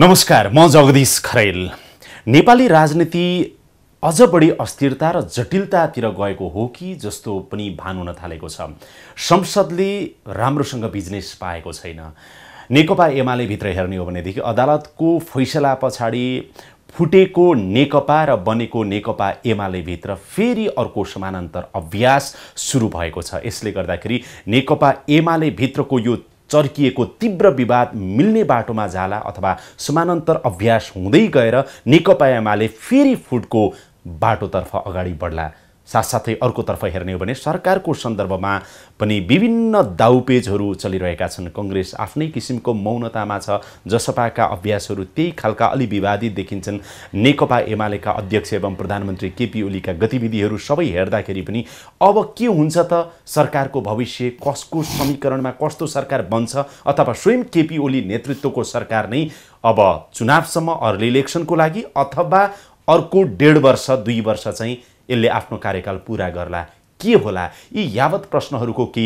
नमस्कार म जगदीश खरेल नेपाली राजनीति अझ बढी अस्थिरता र जटिलतातिर गएको हो कि जस्तो पनि भान हुन थालेको छ संसदले राम्रोसँग बिजनेस पाएको छैन नेकपा एमाले भित्र हेर्ने हो भनेदेखि अदालतको फैसला पछाडि फुटेको नेकपा र बनेको नेकपा एमाले भित्र फेरि अर्को समानान्तर अभ्यास सुरु भएको छ यसले गर्दाखेरि नेकपा एमाले भित्रको यो चर्किएको तीव्र विवाद मिल्ने बाटोमा जाला अथवा समानान्तर अभ्यास हुँदै गएर नेकपा एमाले फेरि फुटको बाटोतर्फ अगाडि बढ्ला साथसाथै अर्कोतर्फ हेर्ने हो भने सरकारको सन्दर्भमा पनि विभिन्न दाउपेजहरू चलिरहेका छन् कङ्ग्रेस आफ्नै किसिमको मौनतामा छ जसपाका अभ्यासहरू त्यही खालका अलि विवादित देखिन्छन् नेकपा एमालेका अध्यक्ष एवं प्रधानमन्त्री केपी ओलीका गतिविधिहरू सबै हेर्दाखेरि पनि अब के हुन्छ त सरकारको भविष्य कसको समीकरणमा कस्तो सरकार बन्छ अथवा स्वयं केपी ओली नेतृत्वको सरकार नै अब चुनावसम्म अर्ली इलेक्सनको लागि अथवा अर्को डेढ वर्ष दुई वर्ष चाहिँ यसले आफ्नो कार्यकाल पुरा गर्ला के होला यी यावत प्रश्नहरूको कि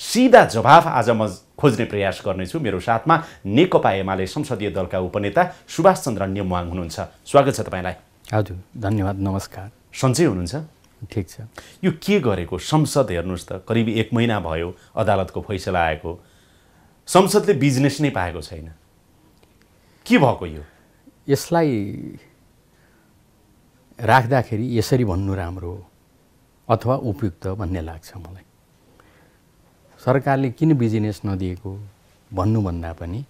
सिधा जवाफ आज म खोज्ने प्रयास गर्नेछु मेरो साथमा नेकपा एमाले संसदीय दलका उपनेता सुभाष चन्द्र नेमवाङ हुनुहुन्छ स्वागत छ तपाईँलाई हजुर धन्यवाद नमस्कार सन्चै हुनुहुन्छ ठिक छ यो के गरेको संसद हेर्नुहोस् त करिब एक महिना भयो अदालतको फैसला आएको संसदले बिजनेस नै पाएको छैन के भएको यो यसलाई राख्दाखेरि यसरी भन्नु राम्रो अथवा उपयुक्त भन्ने लाग्छ मलाई सरकारले किन बिजिनेस नदिएको भन्नुभन्दा पनि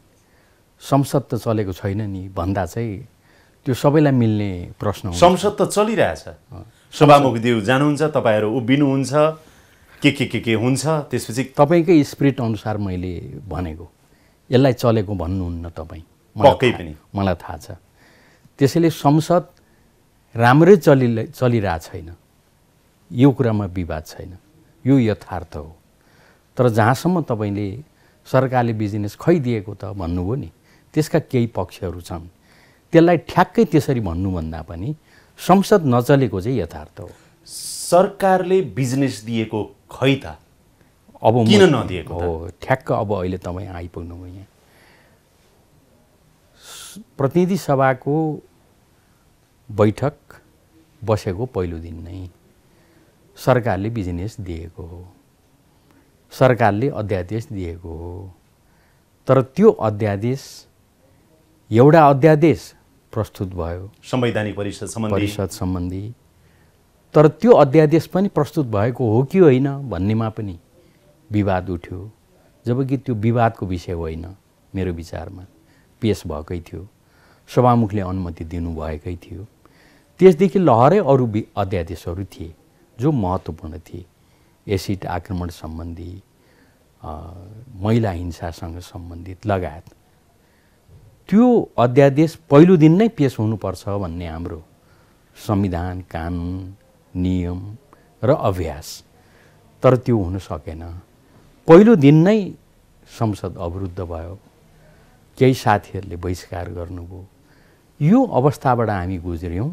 संसद त चलेको छैन नि भन्दा चाहिँ त्यो सबैलाई मिल्ने प्रश्न संसद त चलिरहेछ सभामुखदेव जानुहुन्छ तपाईँहरू उभिनुहुन्छ के के के के हुन्छ त्यसपछि तपाईँकै स्पिरिट अनुसार मैले भनेको यसलाई चलेको भन्नुहुन्न तपाईँ पक्कै पनि मलाई थाहा छ त्यसैले संसद राम्रै चलि चलिरहेको छैन यो कुरामा विवाद छैन यो यथार्थ हो तर जहाँसम्म तपाईँले सरकारले बिजनेस खैदिएको त भन्नुभयो नि त्यसका केही पक्षहरू छन् त्यसलाई ठ्याक्कै त्यसरी भन्नुभन्दा पनि संसद नचलेको चाहिँ यथार्थ हो सरकारले बिजनेस दिएको खै त अब किन नदिएको हो ठ्याक्क अब अहिले तपाईँ आइपुग्नुभयो यहाँ प्रतिनिधि सभाको बैठक बसेको पहिलो दिन नै सरकारले बिजनेस दिएको हो सरकारले अध्यादेश दिएको हो तर त्यो अध्यादेश एउटा अध्यादेश प्रस्तुत भयो संवैधानिक परिषद परिषद सम्बन्धी तर त्यो अध्यादेश पनि प्रस्तुत भएको हो कि होइन भन्नेमा पनि विवाद उठ्यो जबकि त्यो विवादको विषय होइन मेरो विचारमा पेस भएकै थियो सभामुखले अनुमति दिनुभएकै थियो त्यसदेखि लहरै अरू अध्यादेशहरू थिए जो महत्त्वपूर्ण थिए एसिड आक्रमण सम्बन्धी महिला हिंसासँग सम्बन्धित लगायत त्यो अध्यादेश पहिलो दिन नै पेस हुनुपर्छ भन्ने हाम्रो संविधान कानुन नियम र अभ्यास तर त्यो हुन सकेन पहिलो दिन नै संसद अवरुद्ध भयो केही साथीहरूले बहिष्कार गर्नुभयो यो अवस्थाबाट हामी गुज्र्यौँ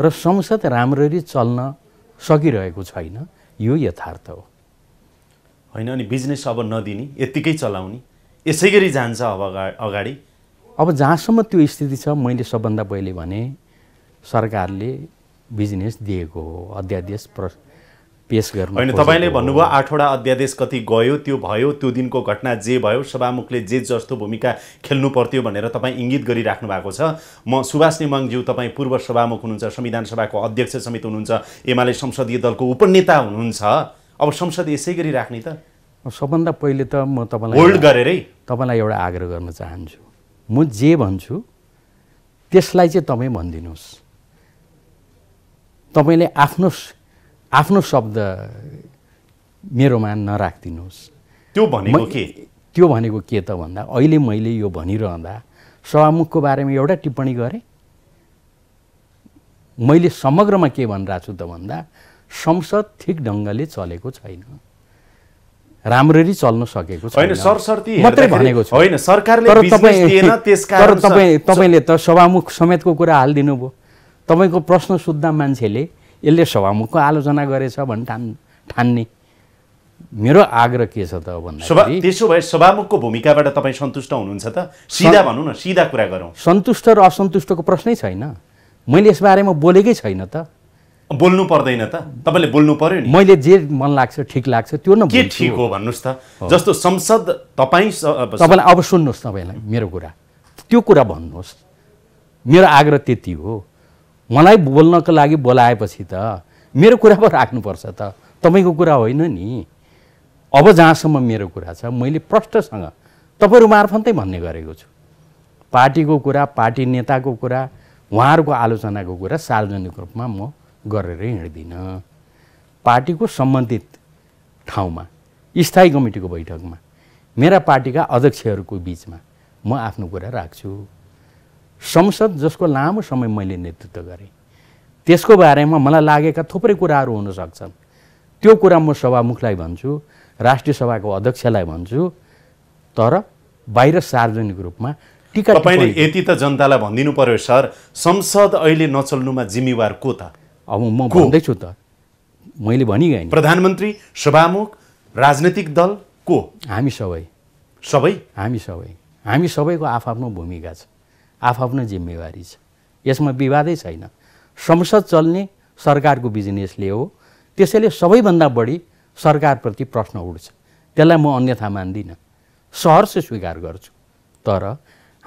र संसद राम्ररी चल्न सकिरहेको छैन यो यथार्थ हो होइन अनि बिजनेस अब नदिने यत्तिकै चलाउने यसै गरी जान्छ अब अगाडि अब जहाँसम्म त्यो स्थिति छ मैले सबभन्दा पहिले भने सरकारले बिजनेस दिएको हो अध्यादेश प्र पेस गर्नु होइन तपाईँले भन्नुभयो आठवटा अध्यादेश कति गयो त्यो भयो त्यो दिनको घटना जे भयो सभामुखले जे जस्तो भूमिका खेल्नु पर्थ्यो भनेर तपाईँ इङ्गित गरिराख्नु भएको छ म सुभाष निमाङज्यू तपाईँ पूर्व सभामुख हुनुहुन्छ संविधान सभाको अध्यक्ष समेत हुनुहुन्छ एमाले संसदीय दलको उपनेता हुनुहुन्छ अब संसद यसै गरी राख्ने त सबभन्दा पहिले त म तपाईँलाई होल्ड गरेरै तपाईँलाई एउटा आग्रह गर्न चाहन्छु म जे भन्छु त्यसलाई चाहिँ तपाईँ भनिदिनुहोस् तपाईँले आफ्नो आफ्नो शब्द मेरोमा नराखिदिनुहोस् त्यो भनेको के त्यो भनेको के त भन्दा अहिले मैले यो भनिरहँदा सभामुखको बारेमा एउटा टिप्पणी गरेँ मैले समग्रमा के भनिरहेको छु त भन्दा संसद ठिक ढङ्गले चलेको छैन राम्ररी चल्न सकेको छैन मात्रै भनेको छ होइन सरकारले तर तपाईँ तपाईँ तपाईँले त सभामुख समेतको कुरा हालिदिनु भयो तपाईँको प्रश्न सुत्दा मान्छेले यसले सभामुखको आलोचना गरेछ भन्ने ठान् ठान्ने मेरो आग्रह के छ त भन्दा सभा त्यसो भए सभामुखको भूमिकाबाट तपाईँ सन्तुष्ट हुनुहुन्छ त सिधा भनौँ न सिधा कुरा गरौँ सन्तुष्ट र असन्तुष्टको प्रश्नै छैन मैले यसबारेमा बोलेकै छैन त बोल्नु पर्दैन त तपाईँले बोल्नु पर्यो नि मैले जे मन लाग्छ ठिक लाग्छ त्यो न के ठिक हो भन्नुहोस् त जस्तो संसद तपाईँ तपाईँलाई अब सुन्नुहोस् तपाईँलाई मेरो कुरा त्यो कुरा भन्नुहोस् मेरो आग्रह त्यति हो मलाई बोल्नको लागि बोलाएपछि त मेरो कुरा पो राख्नुपर्छ त तपाईँको कुरा होइन नि अब जहाँसम्म मेरो कुरा छ मैले प्रष्टसँग तपाईँहरू मार्फतै भन्ने गरेको छु पार्टीको कुरा पार्टी नेताको कुरा उहाँहरूको आलोचनाको कुरा सार्वजनिक रूपमा म गरेर हिँड्दिनँ पार्टीको सम्बन्धित ठाउँमा स्थायी कमिटीको बैठकमा मेरा पार्टीका अध्यक्षहरूको बिचमा म आफ्नो कुरा राख्छु संसद जसको लामो समय मैले नेतृत्व गरेँ त्यसको बारेमा मलाई लागेका थुप्रै कुराहरू हुनसक्छन् त्यो कुरा म सभामुखलाई भन्छु राष्ट्रिय सभाको अध्यक्षलाई भन्छु तर बाहिर सार्वजनिक रूपमा टिका तपाईँले यति त जनतालाई भनिदिनु पर्यो सर संसद अहिले नचल्नुमा जिम्मेवार को त अब म भन्दैछु त मैले भनिगएँ प्रधानमन्त्री सभामुख राजनैतिक दल को हामी सबै सबै हामी सबै हामी सबैको आफआफ्नो भूमिका छ आफआफ्नो जिम्मेवारी छ यसमा विवादै छैन संसद चल्ने सरकारको बिजनेसले हो त्यसैले सबैभन्दा बढी सरकारप्रति प्रश्न उठ्छ त्यसलाई म अन्यथा मान्दिनँ सहर्ष स्वीकार गर्छु तर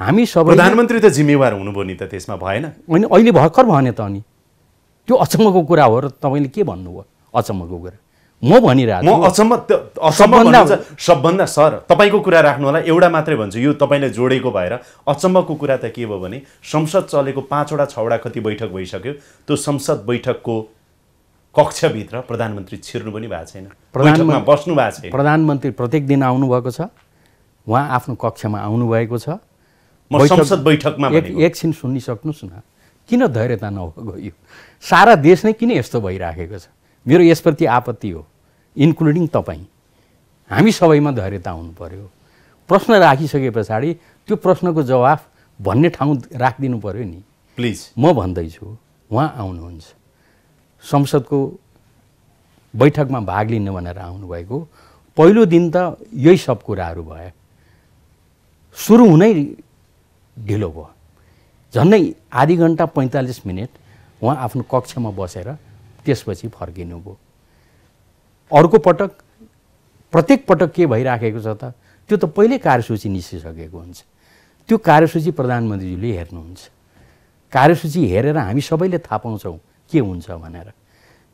हामी सबै प्रधानमन्त्री त जिम्मेवार हुनुभयो नि त त्यसमा भएन होइन अहिले भर्खर भने त अनि त्यो अचम्मको कुरा हो र तपाईँले के भन्नुभयो अचम्मको कुरा म भनिरहेको म अचम्म अचम्म सबभन्दा सर तपाईँको कुरा राख्नु होला एउटा मात्रै भन्छु यो तपाईँले जोडेको भएर अचम्मको कुरा त के भयो भने संसद चलेको पाँचवटा छवटा कति बैठक भइसक्यो त्यो संसद बैठकको कक्षभित्र प्रधानमन्त्री छिर्नु पनि भएको छैन प्रधानमन्त्री बस्नु भएको छैन प्रधानमन्त्री प्रत्येक दिन आउनुभएको छ उहाँ आफ्नो कक्षमा आउनुभएको छ म संसद बैठकमा एकछिन सुनिसक्नुहोस् न किन धैर्यता नभएको यो सारा देश नै किन यस्तो भइराखेको छ मेरो यसप्रति आपत्ति हो इन्क्लुडिङ तपाईँ हामी सबैमा धैर्यता हुनु पऱ्यो प्रश्न राखिसके पछाडि त्यो प्रश्नको जवाफ भन्ने ठाउँ राखिदिनु पऱ्यो नि प्लिज म भन्दैछु उहाँ आउनुहुन्छ संसदको बैठकमा भाग लिने भनेर आउनुभएको पहिलो दिन त यही सब कुराहरू भयो सुरु हुनै ढिलो भयो झन्डै आधी घन्टा पैँतालिस मिनट उहाँ आफ्नो कक्षमा बसेर त्यसपछि फर्किनुभयो अर्को पटक प्रत्येक पटक के भइराखेको छ त त्यो त पहिले कार्यसूची निस्किसकेको हुन्छ त्यो कार्यसूची प्रधानमन्त्रीज्यूले हेर्नुहुन्छ कार्यसूची हेरेर हामी सबैले थाहा पाउँछौँ के हुन्छ भनेर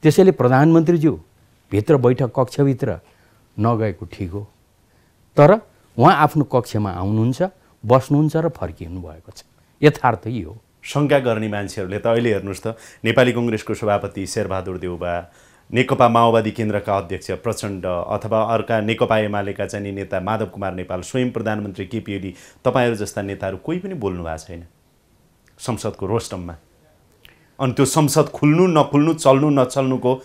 त्यसैले प्रधानमन्त्रीज्यू भित्र बैठक कक्षभित्र नगएको ठिक हो तर उहाँ आफ्नो कक्षमा आउनुहुन्छ बस्नुहुन्छ र फर्किनु भएको छ यथार्थ यी हो शङ्का गर्ने मान्छेहरूले त अहिले हेर्नुहोस् त नेपाली कङ्ग्रेसको सभापति शेरबहादुर देउबा नेकपा माओवादी केन्द्रका अध्यक्ष प्रचण्ड अथवा अर्का नेकपा एमालेका चाहिँ नेता माधव कुमार नेपाल स्वयं प्रधानमन्त्री केपी ओली तपाईँहरू जस्ता नेताहरू कोही पनि बोल्नु भएको छैन संसदको रोस्टममा अनि त्यो संसद खुल्नु नखुल्नु चल्नु नचल्नुको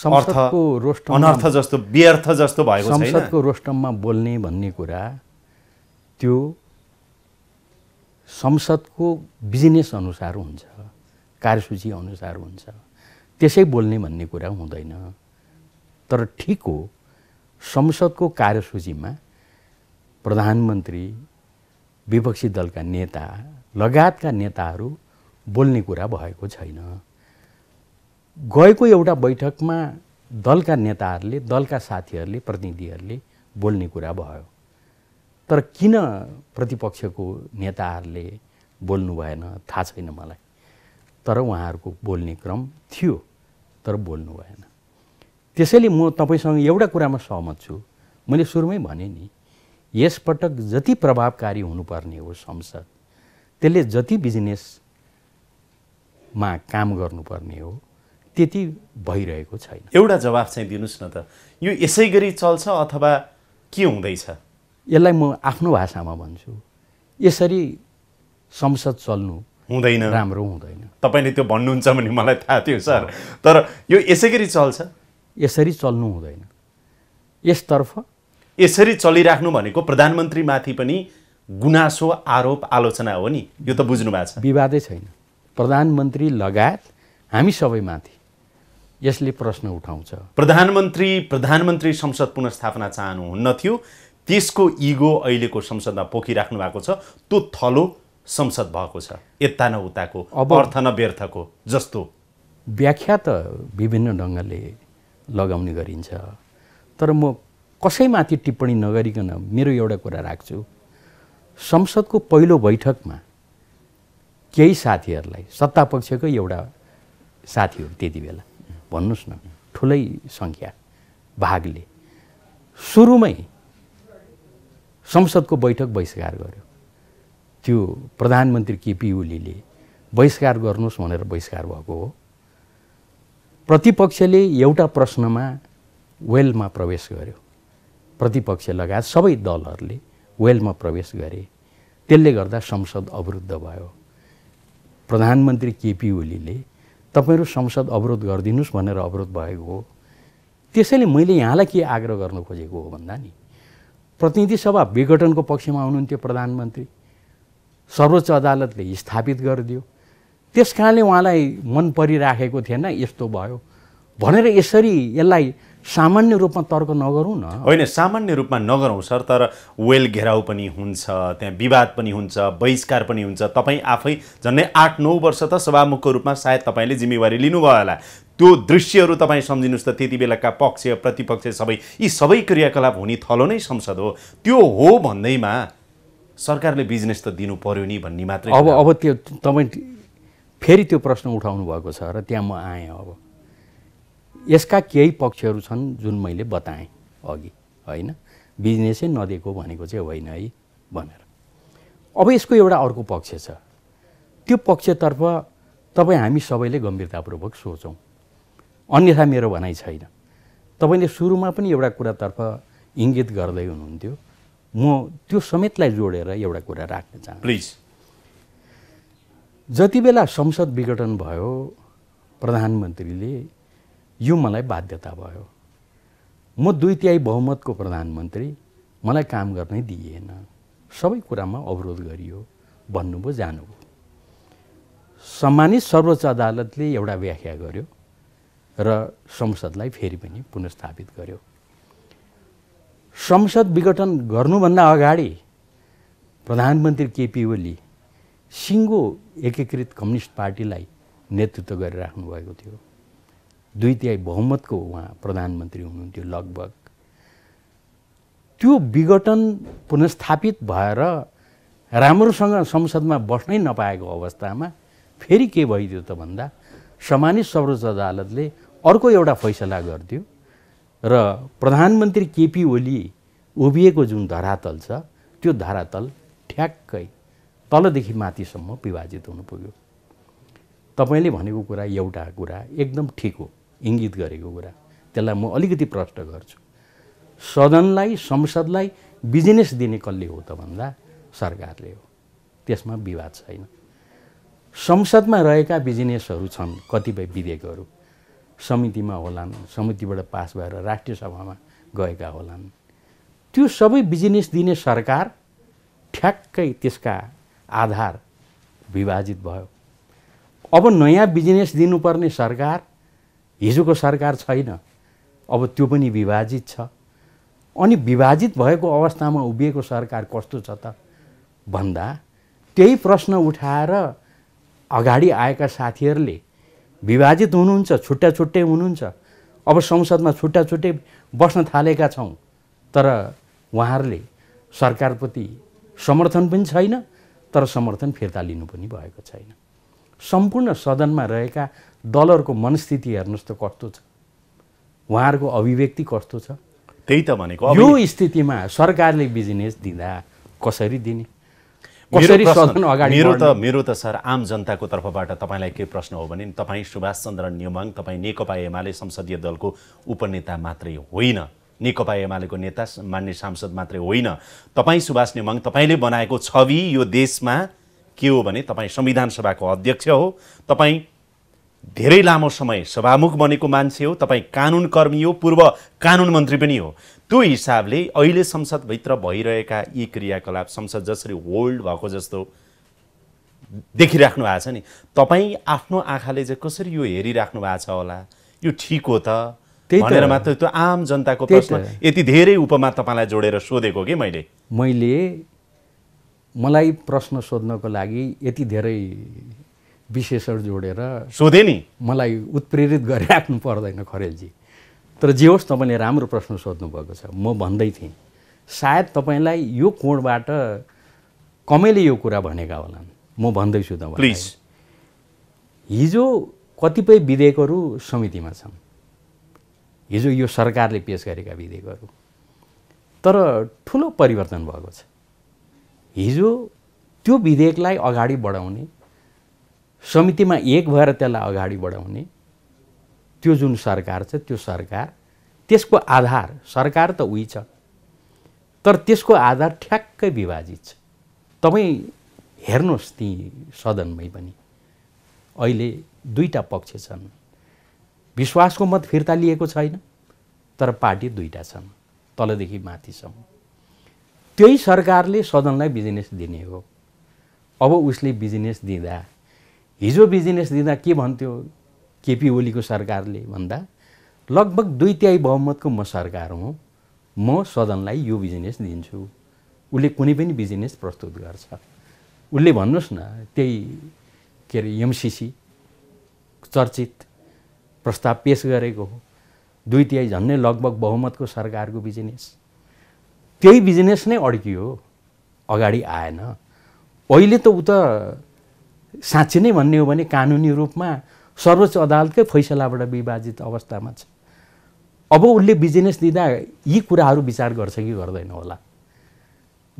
संसदको रोस्टम अनर्थ जस्तो व्यर्थ जस्तो भएको संसदको रोस्टममा बोल्ने भन्ने कुरा त्यो संसदको बिजनेस अनुसार हुन्छ कार्यसूची अनुसार हुन्छ त्यसै बोल्ने भन्ने कुरा हुँदैन तर ठिक हो संसदको कार्यसूचीमा प्रधानमन्त्री विपक्षी दलका नेता लगायतका नेताहरू बोल्ने कुरा भएको छैन गएको एउटा बैठकमा दलका नेताहरूले दलका साथीहरूले प्रतिनिधिहरूले बोल्ने कुरा भयो तर किन प्रतिपक्षको नेताहरूले बोल्नु भएन थाहा छैन मलाई तर उहाँहरूको बोल्ने क्रम थियो तर बोल्नु भएन त्यसैले म तपाईँसँग एउटा कुरामा सहमत छु मैले सुरुमै भने नि यसपटक जति प्रभावकारी हुनुपर्ने हो संसद त्यसले जति बिजनेसमा काम गर्नुपर्ने हो त्यति भइरहेको छैन एउटा जवाब चाहिँ दिनुहोस् न त यो यसै गरी चल्छ अथवा के हुँदैछ यसलाई म आफ्नो भाषामा भन्छु यसरी संसद चल्नु हुँदैन राम्रो हुँदैन तपाईँले त्यो भन्नुहुन्छ भने मलाई थाहा थियो सर तर यो यसै गरी चल्छ यसरी चल्नु हुँदैन यसतर्फ यसरी चलिराख्नु भनेको प्रधानमन्त्रीमाथि पनि गुनासो आरोप आलोचना हो नि यो त बुझ्नु भएको छ विवादै छैन प्रधानमन्त्री लगायत हामी सबैमाथि यसले प्रश्न उठाउँछ प्रधानमन्त्री प्रधानमन्त्री संसद पुनर्स्थापना चाहनुहुन्न थियो त्यसको इगो अहिलेको संसदमा पोखिराख्नु भएको छ त्यो थलो संसद भएको छ यता न उताको अर्थ न व्यर्थको जस्तो व्याख्या त विभिन्न ढङ्गले लगाउने गरिन्छ तर म कसैमाथि टिप्पणी नगरिकन मेरो एउटा कुरा राख्छु संसदको पहिलो बैठकमा केही साथीहरूलाई सत्ता एउटा साथीहरू त्यति बेला भन्नुहोस् न ठुलै सङ्ख्या भागले सुरुमै संसदको बैठक बहिष्कार गर्यो त्यो प्रधानमन्त्री केपी ओलीले बहिष्कार गर्नुहोस् भनेर बहिष्कार भएको हो प्रतिपक्षले एउटा प्रश्नमा वेलमा प्रवेश गर्यो प्रतिपक्ष लगायत सबै दलहरूले वेलमा प्रवेश गरे त्यसले गर्दा संसद अवरुद्ध भयो प्रधानमन्त्री केपी ओलीले तपाईँहरू संसद अवरोध गरिदिनुहोस् भनेर अवरोध भएको हो त्यसैले मैले यहाँलाई के आग्रह गर्नु खोजेको हो भन्दा नि प्रतिनिधि सभा विघटनको पक्षमा हुनुहुन्थ्यो प्रधानमन्त्री सर्वोच्च अदालतले स्थापित गरिदियो त्यस कारणले उहाँलाई मन परिराखेको थिएन यस्तो भयो भनेर यसरी यसलाई सामान्य रूपमा तर्क नगरौँ न होइन सामान्य रूपमा नगरौँ सर तर वेल घेराउ पनि हुन्छ त्यहाँ विवाद पनि हुन्छ बहिष्कार पनि हुन्छ तपाईँ आफै झन्डै आठ नौ वर्ष त सभामुखको रूपमा सायद तपाईँले जिम्मेवारी लिनुभयो होला त्यो दृश्यहरू तपाईँ सम्झिनुहोस् त त्यति बेलाका पक्ष प्रतिपक्ष सबै यी सबै क्रियाकलाप हुने थलो नै संसद हो त्यो हो भन्दैमा सरकारले बिजनेस त दिनु पर्यो नि भन्ने मात्रै अब अब त्यो तपाईँ फेरि त्यो प्रश्न उठाउनु भएको छ र त्यहाँ म आएँ अब यसका केही पक्षहरू छन् जुन मैले बताएँ अघि होइन बिजनेसै नदिएको भनेको चाहिँ होइन है भनेर अब यसको एउटा अर्को पक्ष छ त्यो पक्षतर्फ तपाईँ हामी सबैले गम्भीरतापूर्वक सोचौँ अन्यथा मेरो भनाइ छैन तपाईँले सुरुमा पनि एउटा कुरातर्फ इङ्गित गर्दै हुनुहुन्थ्यो म त्यो समेतलाई जोडेर एउटा कुरा राख्न चाहन्छु प्लिज जति बेला संसद विघटन भयो प्रधानमन्त्रीले यो मलाई बाध्यता भयो म दुई तिहाई बहुमतको प्रधानमन्त्री मलाई काम गर्नै दिइएन सबै कुरामा अवरोध गरियो भन्नुभयो जानुभयो सम्मानित सर्वोच्च अदालतले एउटा व्याख्या गर्यो र संसदलाई फेरि पनि पुनस्थापित गर्यो संसद विघटन गर्नुभन्दा अगाडि प्रधानमन्त्री केपी ओली सिङ्गो एकीकृत कम्युनिस्ट पार्टीलाई नेतृत्व गरिराख्नुभएको थियो दुई तिहाई बहुमतको उहाँ प्रधानमन्त्री हुनुहुन्थ्यो लगभग त्यो विघटन पुनस्थापित भएर राम्रोसँग संसदमा बस्नै नपाएको अवस्थामा फेरि के भइदियो त भन्दा समानित सर्वोच्च अदालतले अर्को एउटा फैसला गरिदियो र प्रधानमन्त्री केपी ओली उभिएको जुन धरातल छ त्यो धरातल ठ्याक्कै तलदेखि माथिसम्म विभाजित हुनु पुग्यो तपाईँले भनेको कुरा एउटा कुरा एकदम ठिक हो इङ्गित गरेको कुरा त्यसलाई म अलिकति प्रष्ट गर्छु सदनलाई संसदलाई बिजनेस दिने कसले हो त भन्दा सरकारले हो त्यसमा विवाद छैन संसदमा रहेका बिजनेसहरू छन् कतिपय विधेयकहरू समितिमा होलान् समितिबाट पास भएर राष्ट्रिय सभामा गएका होलान् त्यो सबै बिजनेस दिने सरकार ठ्याक्कै त्यसका आधार विभाजित भयो अब नयाँ बिजनेस दिनुपर्ने सरकार हिजोको सरकार छैन अब त्यो पनि विभाजित छ अनि विभाजित भएको अवस्थामा उभिएको सरकार कस्तो छ त भन्दा त्यही प्रश्न उठाएर अगाडि आएका साथीहरूले विभाजित हुनुहुन्छ छुट्टा छुट्टै हुनुहुन्छ अब संसदमा छुट्टा छुट्टै बस्न थालेका छौँ तर उहाँहरूले सरकारप्रति समर्थन पनि छैन तर समर्थन फिर्ता लिनु पनि भएको छैन सम्पूर्ण सदनमा रहेका दलहरूको मनस्थिति हेर्नुहोस् त कस्तो छ उहाँहरूको अभिव्यक्ति कस्तो छ त्यही त भनेको यो स्थितिमा सरकारले बिजनेस दिँदा कसरी दिने मेरो त मेरो त सर आम जनताको तर्फबाट तपाईँलाई के प्रश्न हो भने तपाईँ सुभाष चन्द्र नेमाङ तपाईँ नेकपा एमाले संसदीय दलको उपनेता मात्रै होइन नेकपा एमालेको नेता मान्य सांसद मात्रै होइन तपाईँ सुभाष नेमाङ तपाईँले बनाएको छवि यो देशमा के हो भने तपाईँ संविधान सभाको अध्यक्ष हो तपाईँ धेरै लामो समय सभामुख बनेको मान्छे हो तपाईँ कानुन कर्मी हो पूर्व कानुन मन्त्री पनि हो त्यो हिसाबले अहिले संसदभित्र भइरहेका यी क्रियाकलाप संसद जसरी होल्ड भएको जस्तो देखिराख्नु भएको छ नि तपाईँ आफ्नो आँखाले चाहिँ कसरी यो हेरिराख्नु भएको छ होला यो ठिक हो त भनेर मात्र त्यो आम जनताको प्रश्न यति धेरै उपमा तपाईँलाई जोडेर सोधेको कि मैले मैले मलाई प्रश्न सोध्नको लागि यति धेरै विशेषण जोडेर सोधेँ नि मलाई उत्प्रेरित गरिराख्नु पर्दैन खरेलजी तर जे होस् तपाईँले राम्रो प्रश्न सोध्नुभएको छ म भन्दै थिएँ सायद तपाईँलाई यो कोणबाट कमैले यो कुरा भनेका होला म भन्दैछु त प्लिज हिजो कतिपय विधेयकहरू समितिमा छन् हिजो यो सरकारले पेस गरेका विधेयकहरू तर ठुलो परिवर्तन भएको छ हिजो त्यो विधेयकलाई अगाडि बढाउने समितिमा एक भएर त्यसलाई अगाडि बढाउने त्यो जुन सरकार छ त्यो सरकार त्यसको आधार सरकार त उही छ तर त्यसको आधार ठ्याक्कै विभाजित छ तपाईँ हेर्नुहोस् ती सदनमै पनि अहिले दुईवटा पक्ष छन् विश्वासको मत फिर्ता लिएको छैन तर पार्टी दुईवटा छन् तलदेखि माथिसम्म त्यही सरकारले सदनलाई बिजनेस दिने हो अब उसले बिजनेस दिँदा हिजो बिजनेस दिँदा के भन्थ्यो केपी ओलीको सरकारले भन्दा लगभग दुई तिहाई बहुमतको म सरकार हुँ म सदनलाई यो बिजनेस दिन्छु उसले कुनै पनि बिजनेस प्रस्तुत गर्छ उसले भन्नुहोस् न त्यही के अरे एमसिसी चर्चित प्रस्ताव पेस गरेको हो दुई तिहाई झन्नै लगभग बहुमतको सरकारको बिजनेस त्यही बिजनेस नै अड्कियो अगाडि आएन अहिले त त साँच्ची नै भन्ने हो भने कानुनी रूपमा सर्वोच्च अदालतकै फैसलाबाट विभाजित अवस्थामा छ अब उसले बिजनेस दिँदा यी कुराहरू विचार गर्छ कि गर्दैन होला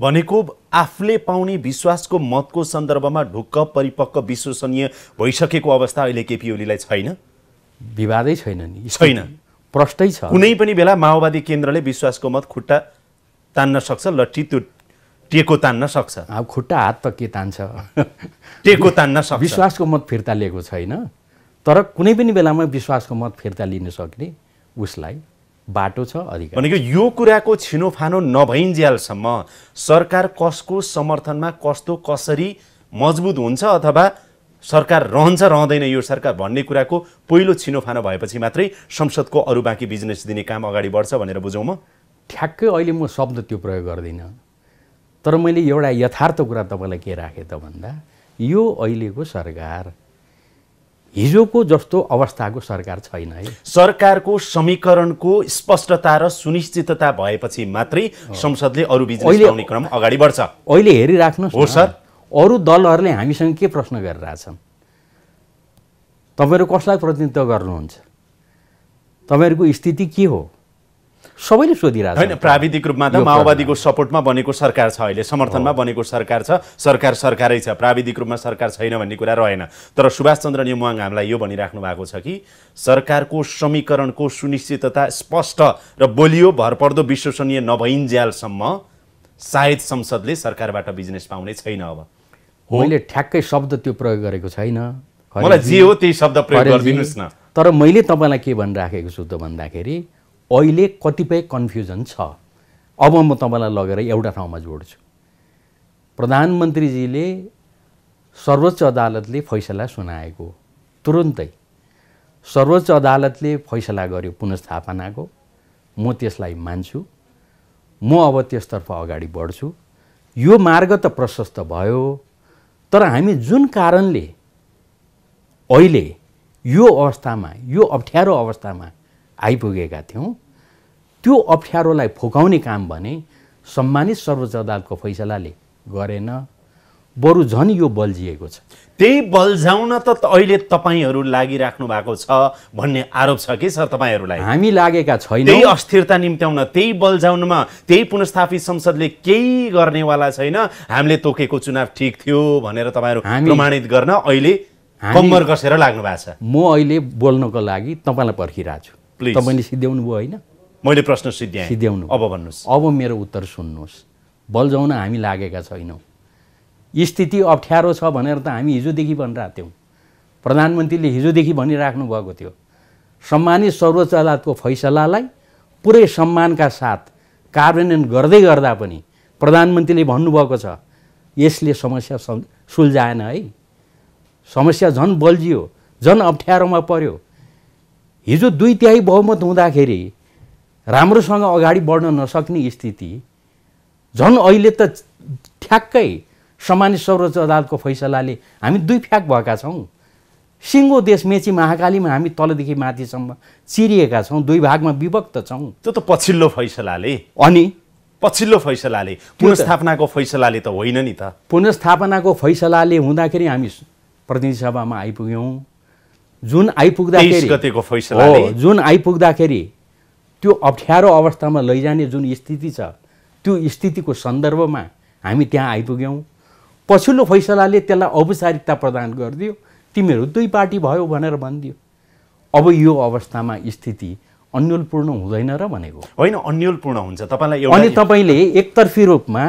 भनेको आफूले पाउने विश्वासको मतको सन्दर्भमा ढुक्क परिपक्व विश्वसनीय भइसकेको अवस्था अहिले केपी ओलीलाई छैन विवादै छैन नि छैन प्रष्टै छ कुनै पनि बेला माओवादी केन्द्रले विश्वासको मत खुट्टा तान्न सक्छ लट्ठी त्यो टेको तान्न सक्छ अब खुट्टा हात त के तान्छ टेको तान्न सक्छ विश्वासको मत फिर्ता लिएको छैन तर कुनै पनि बेलामा विश्वासको मत फिर्ता लिन सक्ने उसलाई बाटो छ अधिकार भनेको यो कुराको छिनोफानो नभइन्जेलसम्म सरकार कसको समर्थनमा कस्तो कसरी मजबुत हुन्छ अथवा सरकार रहन्छ रहँदैन यो सरकार भन्ने कुराको पहिलो छिनोफानो भएपछि मात्रै संसदको अरू बाँकी बिजनेस दिने काम अगाडि बढ्छ भनेर बुझौँ म ठ्याक्कै अहिले म शब्द त्यो प्रयोग गर्दिनँ तर मैले एउटा यथार्थ कुरा तपाईँलाई के राखेँ त भन्दा यो अहिलेको सरकार हिजोको जस्तो अवस्थाको सरकार छैन है सरकारको समीकरणको स्पष्टता र सुनिश्चितता भएपछि मात्रै संसदले अरू बिजनेस क्रम अगाडि बढ्छ अहिले हेरिराख्नुहोस् हो सर अरू दलहरूले हामीसँग के प्रश्न गरिरहेछन् तपाईँहरू कसलाई प्रतिनिधित्व गर्नुहुन्छ तपाईँहरूको स्थिति के हो सबैले सोधिरहेको होइन प्राविधिक रूपमा त माओवादीको सपोर्टमा बनेको सरकार छ अहिले समर्थनमा बनेको सरकार छ सरकार सरकारै छ प्राविधिक रूपमा सरकार छैन भन्ने कुरा रहेन तर सुभाष चन्द्र नेमुवाङ हामीलाई यो भनिराख्नु भएको छ कि सरकारको समीकरणको सुनिश्चितता स्पष्ट र बोलियो भरपर्दो विश्वसनीय नभइन्ज्यालसम्म सायद संसदले सरकारबाट बिजनेस पाउने छैन अब मैले ठ्याक्कै शब्द त्यो प्रयोग गरेको छैन मलाई जे हो त्यही शब्द प्रयोग गरिदिनुहोस् न तर मैले तपाईँलाई के भनिराखेको छु त भन्दाखेरि अहिले कतिपय कन्फ्युजन छ अब म तपाईँलाई लगेर एउटा ठाउँमा जोड्छु प्रधानमन्त्रीजीले सर्वोच्च अदालतले फैसला सुनाएको तुरुन्तै सर्वोच्च अदालतले फैसला गर्यो पुनस्थापनाको म त्यसलाई मान्छु म अब त्यसतर्फ अगाडि बढ्छु यो मार्ग त प्रशस्त भयो तर हामी जुन कारणले अहिले यो अवस्थामा यो अप्ठ्यारो अवस्थामा आइपुगेका थियौँ त्यो अप्ठ्यारोलाई फुकाउने काम भने सम्मानित सर्वोच्च अदालतको फैसलाले गरेन बरु झन् यो बल्झिएको छ त्यही बल्झाउन त अहिले तपाईँहरू लागिराख्नु भएको छ भन्ने आरोप छ कि सर तपाईँहरूलाई हामी लागेका छैनौँ त्यही अस्थिरता निम्त्याउन त्यही बल्झाउनमा त्यही पुनस्थापित संसदले केही गर्नेवाला छैन हामीले तोकेको चुनाव ठिक थियो भनेर तपाईँहरू प्रमाणित गर्न अहिले कम्बर कसेर लाग्नु भएको छ म अहिले बोल्नको लागि तपाईँलाई पर्खिरहेको छु तपाईँले सिध्याउनु भयो होइन मैले प्रश्न सिध्याएँ सिद्ध्याउनु अब भन्नुहोस् अब मेरो उत्तर सुन्नुहोस् बल्झाउन हामी लागेका छैनौँ स्थिति अप्ठ्यारो छ भनेर त हामी हिजोदेखि भनिरहेको थियौँ प्रधानमन्त्रीले हिजोदेखि भनिराख्नु भएको थियो सम्मानित सर्वोच्च अदालतको फैसलालाई पुरै सम्मानका साथ कार्यान्वयन गर्दै गर्दा पनि प्रधानमन्त्रीले भन्नुभएको छ यसले समस्या सुल्झाएन है समस्या झन् बल्झियो झन् अप्ठ्यारोमा पर्यो हिजो दुई तिहाई बहुमत हुँदाखेरि राम्रोसँग अगाडि बढ्न नसक्ने स्थिति झन् अहिले त ठ्याक्कै सामान्य सर्वोच्च अदालतको फैसलाले हामी दुई फ्याक भएका छौँ सिङ्गो देश मेची महाकालीमा हामी तलदेखि माथिसम्म चिरिएका छौँ दुई भागमा विभक्त छौँ त्यो त पछिल्लो फैसलाले अनि पछिल्लो फैसलाले पुनस्थापनाको फैसलाले त होइन नि त पुनस्थापनाको फैसलाले हुँदाखेरि हामी प्रतिनिधि सभामा आइपुग्यौँ जुन आइपुग्दाखेरि हो जुन आइपुग्दाखेरि त्यो अप्ठ्यारो अवस्थामा लैजाने जुन स्थिति छ त्यो स्थितिको सन्दर्भमा हामी त्यहाँ आइपुग्यौँ पछिल्लो फैसलाले त्यसलाई औपचारिकता प्रदान गरिदियो तिमीहरू दुई पार्टी भयो भनेर भनिदियो अब यो अवस्थामा स्थिति अन्यलपूर्ण हुँदैन र भनेको होइन अन्यलपूर्ण हुन्छ तपाईँलाई अनि तपाईँले एकतर्फी रूपमा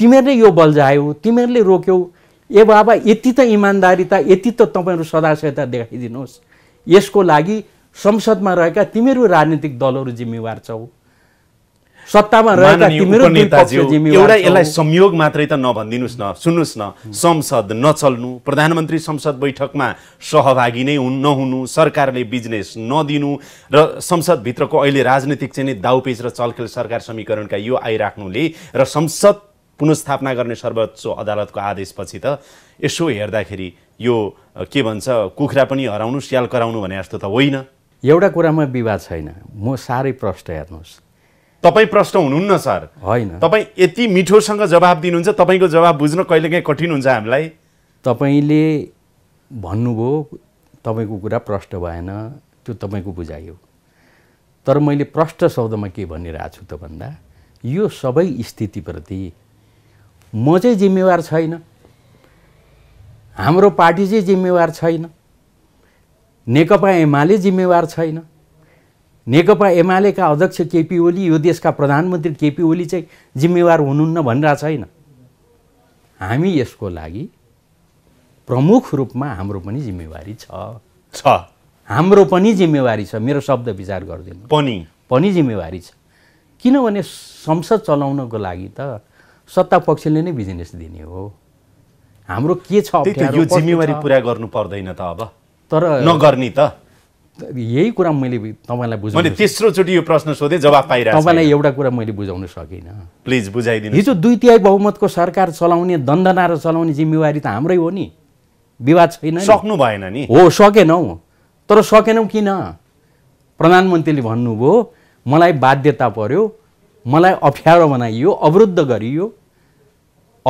तिमीहरूले यो बल्झायौ तिमीहरूले रोक्यौ ए बाबा यति त इमान्दारिता यति त तपाईँहरू सदाशयता देखाइदिनुहोस् यसको लागि संसदमा रहेका तिमीहरू राजनीतिक दलहरू जिम्मेवार छौ सत्तामा रहेका तिमीहरू एउटा यसलाई संयोग मात्रै त नभनिदिनुहोस् न सुन्नुहोस् न संसद नचल्नु प्रधानमन्त्री संसद बैठकमा सहभागी नै नहुनु सरकारले बिजनेस नदिनु र संसदभित्रको अहिले राजनीतिक चाहिँ दाउपेच र चलखेल सरकार समीकरणका यो आइराख्नुले र संसद पुनस्थापना गर्ने सर्वोच्च अदालतको आदेशपछि त यसो हेर्दाखेरि यो के भन्छ कुखुरा पनि हराउनु स्याल कराउनु भने जस्तो त होइन एउटा कुरामा विवाद छैन म साह्रै प्रश्न हेर्नुहोस् तपाईँ प्रश्न हुनुहुन्न सर होइन तपाईँ यति मिठोसँग जवाब दिनुहुन्छ तपाईँको जवाब बुझ्न कहिलेकाहीँ कठिन हुन्छ हामीलाई तपाईँले भन्नुभयो तपाईँको कुरा प्रष्ट भएन त्यो तपाईँको बुझाइ हो तर मैले प्रष्ट शब्दमा के भनिरहेको छु त भन्दा यो सबै स्थितिप्रति म चाहिँ जिम्मेवार छैन हाम्रो पार्टी चाहिँ जिम्मेवार छैन नेकपा एमाले जिम्मेवार छैन नेकपा एमालेका अध्यक्ष केपी ओली यो देशका प्रधानमन्त्री केपी ओली चाहिँ जिम्मेवार हुनुहुन्न भनिरहेको छैन हामी यसको लागि प्रमुख रूपमा हाम्रो पनि जिम्मेवारी छ छ हाम्रो पनि जिम्मेवारी छ मेरो शब्द विचार गरिदिनु पनि पनि जिम्मेवारी छ किनभने संसद चलाउनको लागि त सत्ता पक्षले नै बिजनेस दिने हो हाम्रो के छ यो जिम्मेवारी पुरा गर्नु पर्दैन त अब तर नगर्ने त यही कुरा मैले तपाईँलाई बुझाउँ मैले तेस्रोचोटि यो प्रश्न सोधेँ जवाब पाइरहेको तपाईँलाई एउटा कुरा मैले बुझाउन सकिनँ प्लिज बुझाइदिनु हिजो दुई तिहाई बहुमतको सरकार चलाउने दण्डना चलाउने जिम्मेवारी त हाम्रै हो नि विवाद छैन सक्नु भएन नि हो सकेनौँ तर सकेनौँ किन प्रधानमन्त्रीले भन्नुभयो मलाई बाध्यता पर्यो मलाई अप्ठ्यारो बनाइयो अवरुद्ध गरियो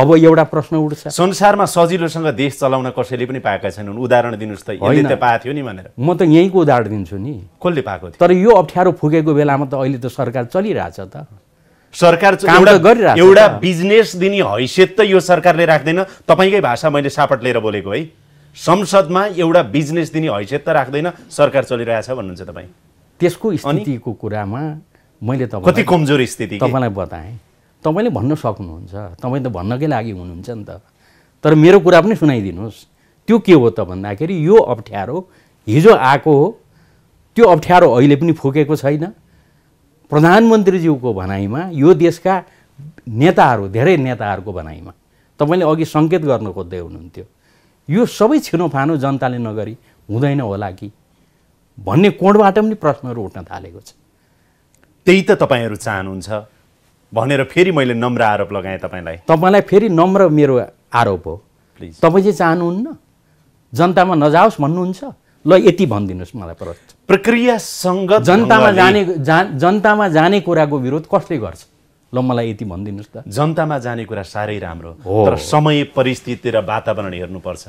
अब एउटा प्रश्न उठ्छ संसारमा सजिलोसँग देश चलाउन कसैले पनि पाएका छैनन् उदाहरण दिनुहोस् त त पाएको थियो नि भनेर म त यहीँको उदाहरण दिन्छु नि कसले पाएको थियो तर यो अप्ठ्यारो फुकेको बेलामा त अहिले त सरकार चलिरहेछ त सरकार गरिरहेको एउटा बिजनेस दिने हैसियत त यो सरकारले राख्दैन तपाईँकै भाषा मैले सापट लिएर बोलेको है संसदमा एउटा बिजनेस दिने हैसियत त राख्दैन सरकार चलिरहेछ भन्नुहुन्छ तपाईँ त्यसको स्थितिको कुरामा मैले तपाईँ कति कमजोर स्थिति तपाईँलाई बताएँ तपाईँले भन्न सक्नुहुन्छ तपाईँ त भन्नकै लागि हुनुहुन्छ नि त तर मेरो कुरा पनि सुनाइदिनुहोस् त्यो के हो त भन्दाखेरि यो अप्ठ्यारो हिजो आएको हो त्यो अप्ठ्यारो अहिले पनि फुकेको छैन प्रधानमन्त्रीज्यूको भनाइमा यो देशका नेताहरू धेरै नेताहरूको भनाइमा तपाईँले अघि सङ्केत गर्न खोज्दै हुनुहुन्थ्यो यो सबै छिनोफानो जनताले नगरी हुँदैन होला कि भन्ने कोणबाट पनि प्रश्नहरू उठ्न थालेको छ त्यही त तपाईँहरू चाहनुहुन्छ भनेर फेरि मैले नम्र आरोप लगाएँ तपाईँलाई तपाईँलाई फेरि नम्र मेरो आरोप हो प्लिज तपाईँ चाहिँ चाहनुहुन्न जनतामा नजाओस् भन्नुहुन्छ ल यति भनिदिनुहोस् मलाई प्रश्न प्रक्रियासँग जनतामा जाने जा जनतामा जाने कुराको विरोध कसले गर्छ ल मलाई यति भनिदिनुहोस् त जनतामा जाने कुरा साह्रै राम्रो हो तर समय परिस्थिति र वातावरण हेर्नुपर्छ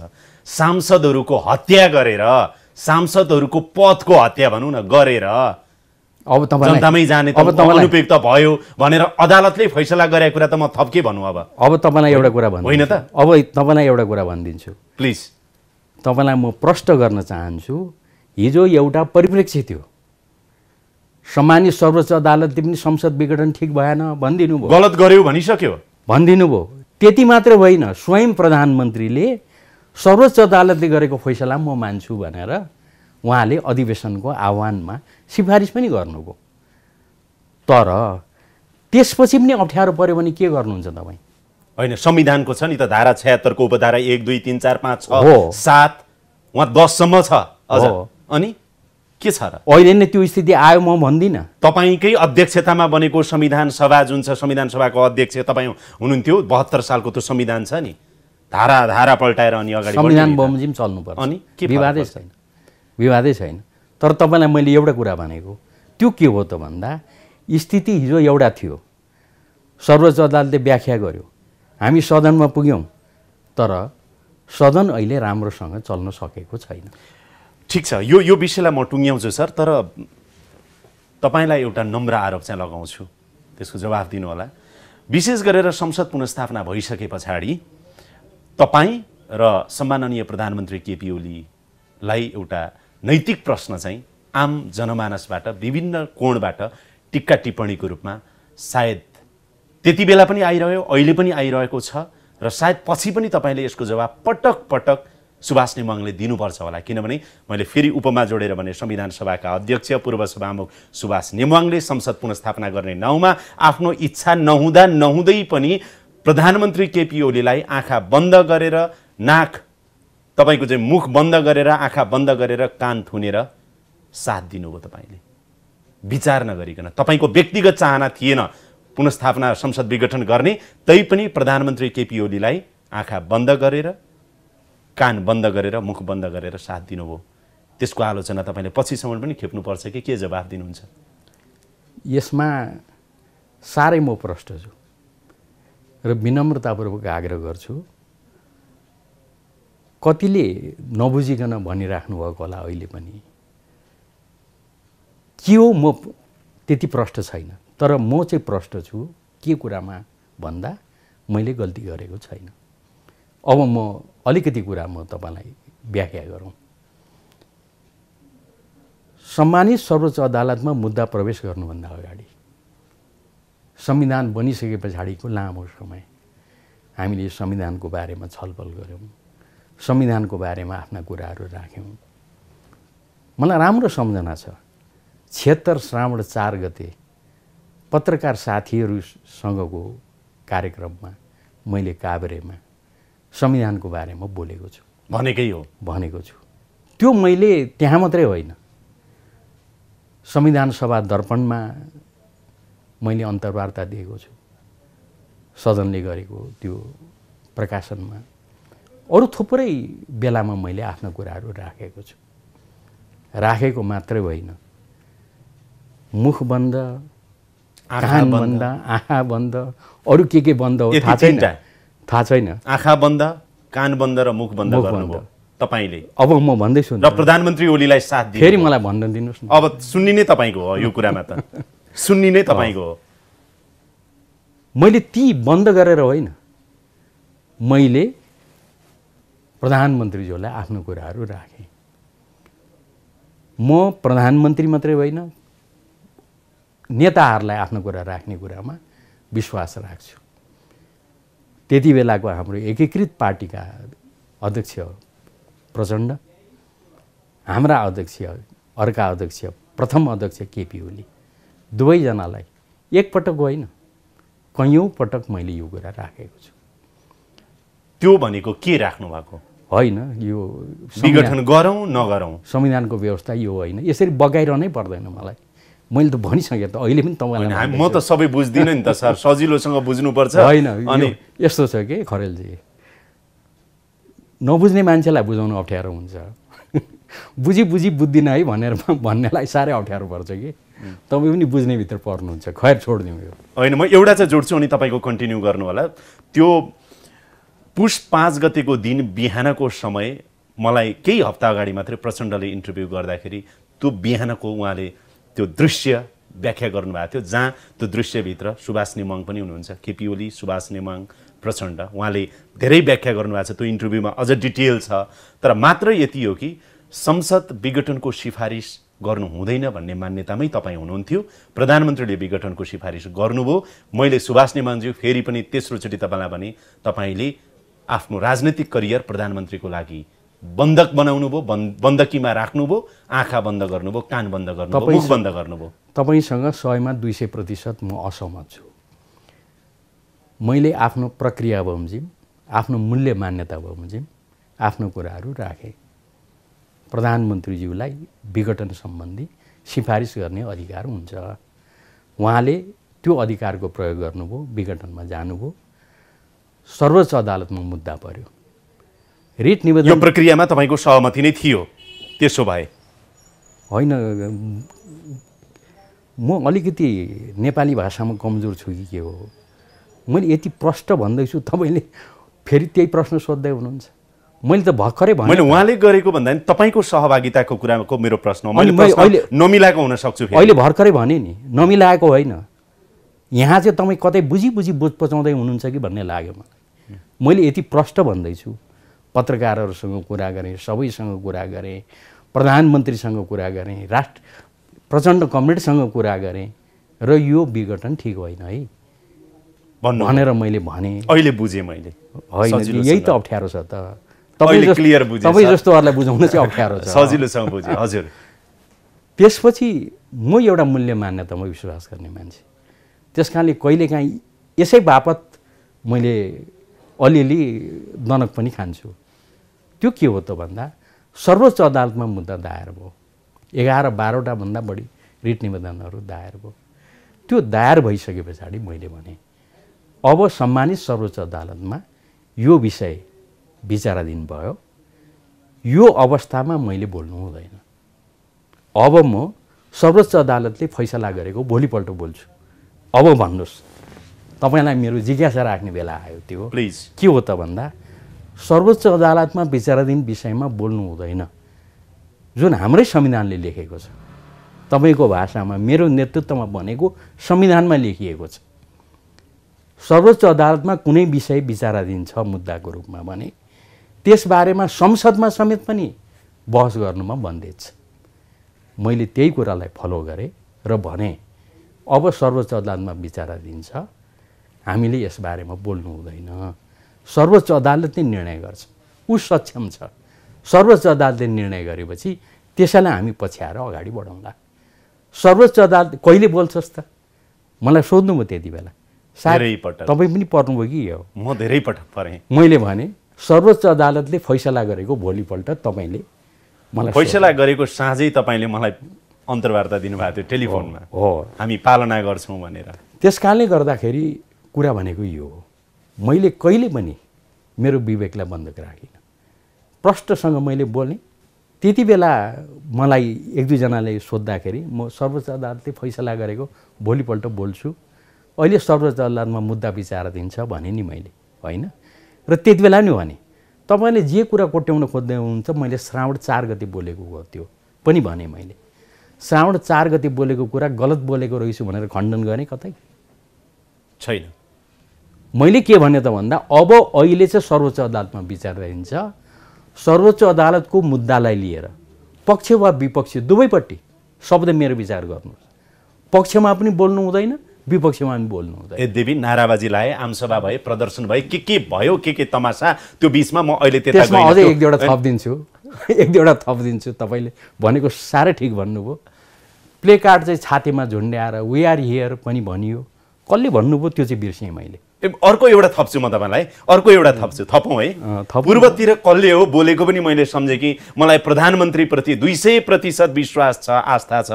सांसदहरूको हत्या गरेर सांसदहरूको पदको हत्या भनौँ न गरेर अब तपाईँ जाने अब तपाईँ अनुपयुक्त भयो भनेर अदालतले फैसला गरेको कुरा त म थप्के भन्नु अब अब तपाईँलाई एउटा कुरा भन्नु होइन त अब तपाईँलाई एउटा कुरा भनिदिन्छु प्लिज तपाईँलाई म प्रष्ट गर्न चाहन्छु हिजो एउटा परिप्रेक्ष्य थियो सामान्य सर्वोच्च अदालतले पनि संसद विघटन ठिक भएन भनिदिनु भयो गलत गर्यो भनिसक्यो भनिदिनु भयो त्यति मात्र होइन स्वयं प्रधानमन्त्रीले सर्वोच्च अदालतले गरेको फैसला म मान्छु भनेर उहाँले अधिवेशनको आह्वानमा सिफारिस पनि गर्नुभयो तर त्यसपछि पनि अप्ठ्यारो पऱ्यो भने के गर्नुहुन्छ तपाईँ होइन संविधानको छ नि त धारा छयत्तरको उपधारा एक दुई तिन चार पाँच छ हो सात उहाँ दससम्म छ अनि के छ र अहिले नै त्यो स्थिति आयो म भन्दिनँ तपाईँकै अध्यक्षतामा बनेको संविधान सभा जुन छ संविधान सभाको अध्यक्ष तपाईँ हुनुहुन्थ्यो बहत्तर सालको त्यो संविधान छ नि धारा धारा पल्टाएर अनि अगाडि संविधान बमोजिम पर्छ अनि के विवादै छैन विवादै छैन तर तपाईँलाई मैले एउटा कुरा भनेको त्यो के हो त भन्दा स्थिति हिजो एउटा थियो सर्वोच्च अदालतले व्याख्या गर्यो हामी सदनमा पुग्यौँ तर सदन अहिले राम्रोसँग चल्न सकेको छैन ठिक छ यो यो विषयलाई म टुङ्ग्याउँछु सर तर तपाईँलाई एउटा नम्र आरोप चाहिँ लगाउँछु त्यसको जवाफ दिनुहोला विशेष गरेर संसद पुनस्थापना भइसके पछाडि तपाईँ र सम्माननीय प्रधानमन्त्री केपी ओलीलाई एउटा नैतिक प्रश्न चाहिँ आम जनमानसबाट विभिन्न कोणबाट टिक्का टिप्पणीको रूपमा सायद त्यति बेला पनि आइरह्यो अहिले पनि आइरहेको छ र सायद पछि पनि तपाईँले यसको जवाब पटक पटक सुभाष निमाङले दिनुपर्छ होला किनभने मैले फेरि उपमा जोडेर भने संविधान सभाका अध्यक्ष पूर्व सभामुख सुभाष निमाङले संसद पुनस्थापना गर्ने नाउँमा आफ्नो इच्छा नहुँदा नहुँदै पनि प्रधानमन्त्री केपी ओलीलाई आँखा बन्द गरेर नाक तपाईँको चाहिँ मुख बन्द गरेर आँखा बन्द गरेर कान थुनेर साथ दिनुभयो तपाईँले विचार नगरिकन तपाईँको व्यक्तिगत चाहना थिएन पुनस्थापना संसद विघटन गर्ने तैपनि प्रधानमन्त्री केपी ओलीलाई आँखा बन्द गरेर कान बन्द गरेर मुख बन्द गरेर साथ दिनुभयो त्यसको आलोचना तपाईँले पछिसम्म पनि खेप्नुपर्छ कि के जवाफ दिनुहुन्छ यसमा साह्रै म प्रष्ट छु र विनम्रतापूर्वक आग्रह गर्छु कतिले नबुझिकन भनिराख्नुभएको होला अहिले पनि के हो म त्यति प्रष्ट छैन तर म चाहिँ प्रष्ट छु के कुरामा भन्दा मैले गल्ती गरेको छैन अब म अलिकति कुरा म तपाईँलाई व्याख्या गरौँ सम्मानित सर्वोच्च अदालतमा मुद्दा प्रवेश गर्नुभन्दा अगाडि संविधान बनिसके पछाडिको लामो समय हामीले संविधानको बारेमा छलफल गऱ्यौँ संविधानको बारेमा आफ्ना कुराहरू राख्यौँ मलाई राम्रो सम्झना छ छिहत्तर श्रावण चार गते पत्रकार साथीहरूसँगको कार्यक्रममा मैले काभ्रेमा संविधानको बारेमा बोलेको छु भनेकै हो भनेको छु त्यो मैले त्यहाँ मात्रै होइन संविधान सभा दर्पणमा मैले अन्तर्वार्ता दिएको छु सदनले गरेको त्यो प्रकाशनमा अरू थुप्रै बेलामा मैले आफ्ना कुराहरू राखेको छु राखेको मात्रै होइन मुख बन्द आँखा बन्द आँखा बन्द अरू के के बन्द हो थाहा छैन थाहा छैन आँखा बन्द कान बन्द र मुख बन्द तपाईँले अब म भन्दैछु र प्रधानमन्त्री ओलीलाई साथ दिनु फेरि मलाई भन्न दिनुहोस् न अब सुन्ने नै तपाईँको हो यो कुरामा त सुन्ने नै तपाईँको हो मैले ती बन्द गरेर होइन मैले प्रधानमन्त्रीज्यूलाई आफ्नो कुराहरू राखेँ म प्रधानमन्त्री मात्रै होइन नेताहरूलाई आफ्नो कुरा राख्ने कुरामा विश्वास राख्छु त्यति बेलाको हाम्रो एकीकृत पार्टीका अध्यक्ष प्रचण्ड हाम्रा अध्यक्ष अर्का अध्यक्ष प्रथम अध्यक्ष केपी ओली दुवैजनालाई एकपटक होइन कैयौँ पटक मैले यो कुरा राखेको छु त्यो भनेको के राख्नु भएको होइन यो विघटन गरौँ नगरौँ संविधानको व्यवस्था यो होइन यसरी बगाइरहनै पर्दैन मलाई मैले त भनिसकेँ त अहिले पनि तपाईँलाई म त सबै बुझ्दिनँ नि त सर सजिलोसँग बुझ्नुपर्छ होइन अनि यस्तो छ कि खरेलजी नबुझ्ने मान्छेलाई बुझाउनु अप्ठ्यारो हुन्छ बुझी बुझी बुझ्दिनँ है भनेर भन्नेलाई साह्रै अप्ठ्यारो पर्छ कि तपाईँ पनि बुझ्ने बुझ्नेभित्र पर्नुहुन्छ खैर छोडिदिउँ यो होइन म एउटा चाहिँ जोड्छु अनि तपाईँको कन्टिन्यू गर्नु होला त्यो पुष पाँच गतेको दिन बिहानको समय मलाई केही हप्ता अगाडि मात्रै प्रचण्डले इन्टरभ्यू गर्दाखेरि त्यो बिहानको उहाँले त्यो दृश्य व्याख्या गर्नुभएको थियो जहाँ त्यो दृश्यभित्र सुभाष नेमाङ पनि हुनुहुन्छ केपी ओली सुभाष नेमाङ प्रचण्ड उहाँले धेरै व्याख्या गर्नुभएको छ त्यो इन्टरभ्यूमा अझ डिटेल छ तर मात्र यति हो कि संसद विघटनको सिफारिस गर्नु हुँदैन भन्ने मान्यतामै तपाईँ हुनुहुन्थ्यो प्रधानमन्त्रीले विघटनको सिफारिस गर्नुभयो मैले सुभाष नेमाङज्यू फेरि पनि तेस्रोचोटि तपाईँलाई भने तपाईँले आफ्नो राजनैतिक करियर प्रधानमन्त्रीको लागि बन्धक बनाउनु भयो बन् बन्दकीमा राख्नुभयो आँखा बन्द गर्नुभयो कान बन्द गर्नुभयो मुख बन्द गर्नुभयो तपाईँसँग सयमा दुई सय प्रतिशत म असहमत छु मैले आफ्नो प्रक्रिया बमजिम आफ्नो मूल्य मान्यता बमजिम आफ्नो कुराहरू राखेँ प्रधानमन्त्रीज्यूलाई विघटन सम्बन्धी सिफारिस गर्ने अधिकार हुन्छ उहाँले त्यो अधिकारको प्रयोग गर्नुभयो विघटनमा जानुभयो सर्वोच्च अदालतमा मुद्दा पर्यो रिट निवेदन यो प्रक्रियामा तपाईँको सहमति नै थियो त्यसो भए होइन म अलिकति नेपाली भाषामा कमजोर छु कि के हो मैले यति प्रष्ट भन्दैछु तपाईँले फेरि त्यही प्रश्न सोध्दै हुनुहुन्छ मैले त भर्खरै भने उहाँले गरेको भन्दा पनि तपाईँको सहभागिताको कुराको मेरो प्रश्न मैले नमिलाएको हुन सक्छु अहिले भर्खरै भने नि नमिलाएको होइन यहाँ चाहिँ तपाईँ कतै बुझी बुझी बुझ पचाउँदै हुनुहुन्छ कि भन्ने लाग्यो मलाई मैले यति प्रष्ट भन्दैछु पत्रकारहरूसँग कुरा गरेँ सबैसँग कुरा गरेँ प्रधानमन्त्रीसँग कुरा गरेँ राष्ट्र प्रचण्ड कमरेडसँग कुरा गरेँ र यो विघटन ठिक होइन है भनेर मैले भने अहिले बुझेँ मैले होइन यही त अप्ठ्यारो छ त तपाईँ तपाईँ जस्तोहरूलाई बुझाउन चाहिँ अप्ठ्यारो छ सजिलोसँग बुझेँ हजुर त्यसपछि म एउटा मूल्य मान्यतामा विश्वास गर्ने मान्छे त्यस कारणले कहिलेकाहीँ यसै बापत मैले अलिअलि दनक पनि खान्छु त्यो के हो त भन्दा सर्वोच्च अदालतमा मुद्दा दायर भयो एघार बाह्रवटाभन्दा बढी रिट निवेदनहरू दायर भयो त्यो दायर भइसके पछाडि मैले भने अब सम्मानित सर्वोच्च अदालतमा यो विषय विचाराधीन भयो यो अवस्थामा मैले बोल्नु हुँदैन अब म सर्वोच्च अदालतले फैसला गरेको भोलिपल्ट बोल्छु अब भन्नुहोस् तपाईँलाई मेरो जिज्ञासा राख्ने बेला आयो त्यो प्लिज के हो त भन्दा सर्वोच्च अदालतमा विचाराधीन विषयमा बोल्नु हुँदैन जुन हाम्रै संविधानले लेखेको छ तपाईँको भाषामा मेरो नेतृत्वमा बनेको संविधानमा लेखिएको छ सर्वोच्च अदालतमा कुनै विषय विचाराधीन छ मुद्दाको रूपमा भने त्यसबारेमा संसदमा समेत पनि बहस गर्नुमा बन्देज छ मैले त्यही कुरालाई फलो गरेँ र भने अब सर्वोच्च अदालतमा विचाराधीन छ हामीले यसबारेमा बोल्नु हुँदैन सर्वोच्च अदालतले निर्णय गर्छ ऊ सक्षम छ सर्वोच्च अदालतले निर्णय गरेपछि त्यसैलाई हामी पछ्याएर अगाडि बढाउँला सर्वोच्च अदालत कहिले बोल्छस् त मलाई सोध्नु सोध्नुभयो त्यति बेला सायद तपाईँ पनि पर्नुभयो कि यो म धेरै पटक परेँ मैले भने सर्वोच्च अदालतले फैसला गरेको भोलिपल्ट तपाईँले मलाई फैसला गरेको साँझै तपाईँले मलाई अन्तर्वार्ता दिनुभएको थियो टेलिफोनमा हो हामी पालना गर्छौँ भनेर त्यस कारणले गर्दाखेरि कुरा भनेको यो हो मैले कहिले पनि मेरो विवेकलाई बन्धक राखिनँ प्रष्टसँग मैले बोलेँ त्यति बेला मलाई एक दुईजनाले सोद्धाखेरि म सर्वोच्च अदालतले फैसला गरेको भोलिपल्ट बोल्छु अहिले सर्वोच्च अदालतमा मुद्दा विचार दिन्छ भने नि मैले होइन र त्यति बेला नि भने तपाईँले जे कुरा कोट्याउन खोज्दै हुनुहुन्छ मैले श्रावण चार गति बोलेको हो त्यो पनि भने मैले श्रावण चार गति बोलेको कुरा गलत बोलेको रहेछु भनेर खण्डन गरेँ कतै छैन मैले के भने त भन्दा अब अहिले चाहिँ सर्वोच्च अदालतमा विचार गरिन्छ सर्वोच्च अदालतको मुद्दालाई लिएर पक्ष वा विपक्ष दुवैपट्टि शब्द मेरो विचार गर्नु पक्षमा पनि बोल्नु हुँदैन विपक्षमा पनि बोल्नु हुँदैन यद्यपि नाराबाजी लाए आमसभा भए प्रदर्शन भए के के भयो के के तमासा त्यो बिचमा म अहिले त्यसमा अझै एक दुईवटा दिन्छु एक दुईवटा दिन्छु तपाईँले भनेको साह्रै ठिक भन्नुभयो प्ले कार्ड चाहिँ छातीमा झुन्ड्याएर वी आर हियर पनि भनियो कसले भन्नुभयो त्यो चाहिँ बिर्सेँ मैले अर्को एउटा थप्छु म तपाईँलाई अर्को एउटा थप्छु थपौँ है पूर्वतिर कसले हो बोलेको पनि मैले सम्झेँ कि मलाई प्रधानमन्त्रीप्रति दुई सय प्रतिशत विश्वास छ आस्था छ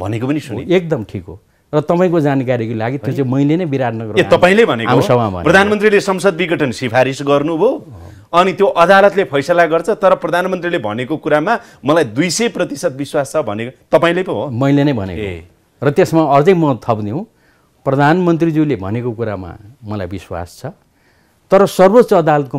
भनेको पनि सुने एकदम ठिक हो र तपाईँको जानकारीको लागि त्यो चाहिँ मैले नै विराटनगर ए तपाईँले भनेको प्रधानमन्त्रीले संसद विघटन सिफारिस गर्नुभयो अनि त्यो अदालतले फैसला गर्छ तर प्रधानमन्त्रीले भनेको कुरामा मलाई दुई सय प्रतिशत विश्वास छ भनेको तपाईँले पो हो मैले नै भनेको र त्यसमा अझै म थप्ने हुँ प्रधानमन्त्रीज्यूले भनेको कुरामा मलाई विश्वास छ तर सर्वोच्च अदालतको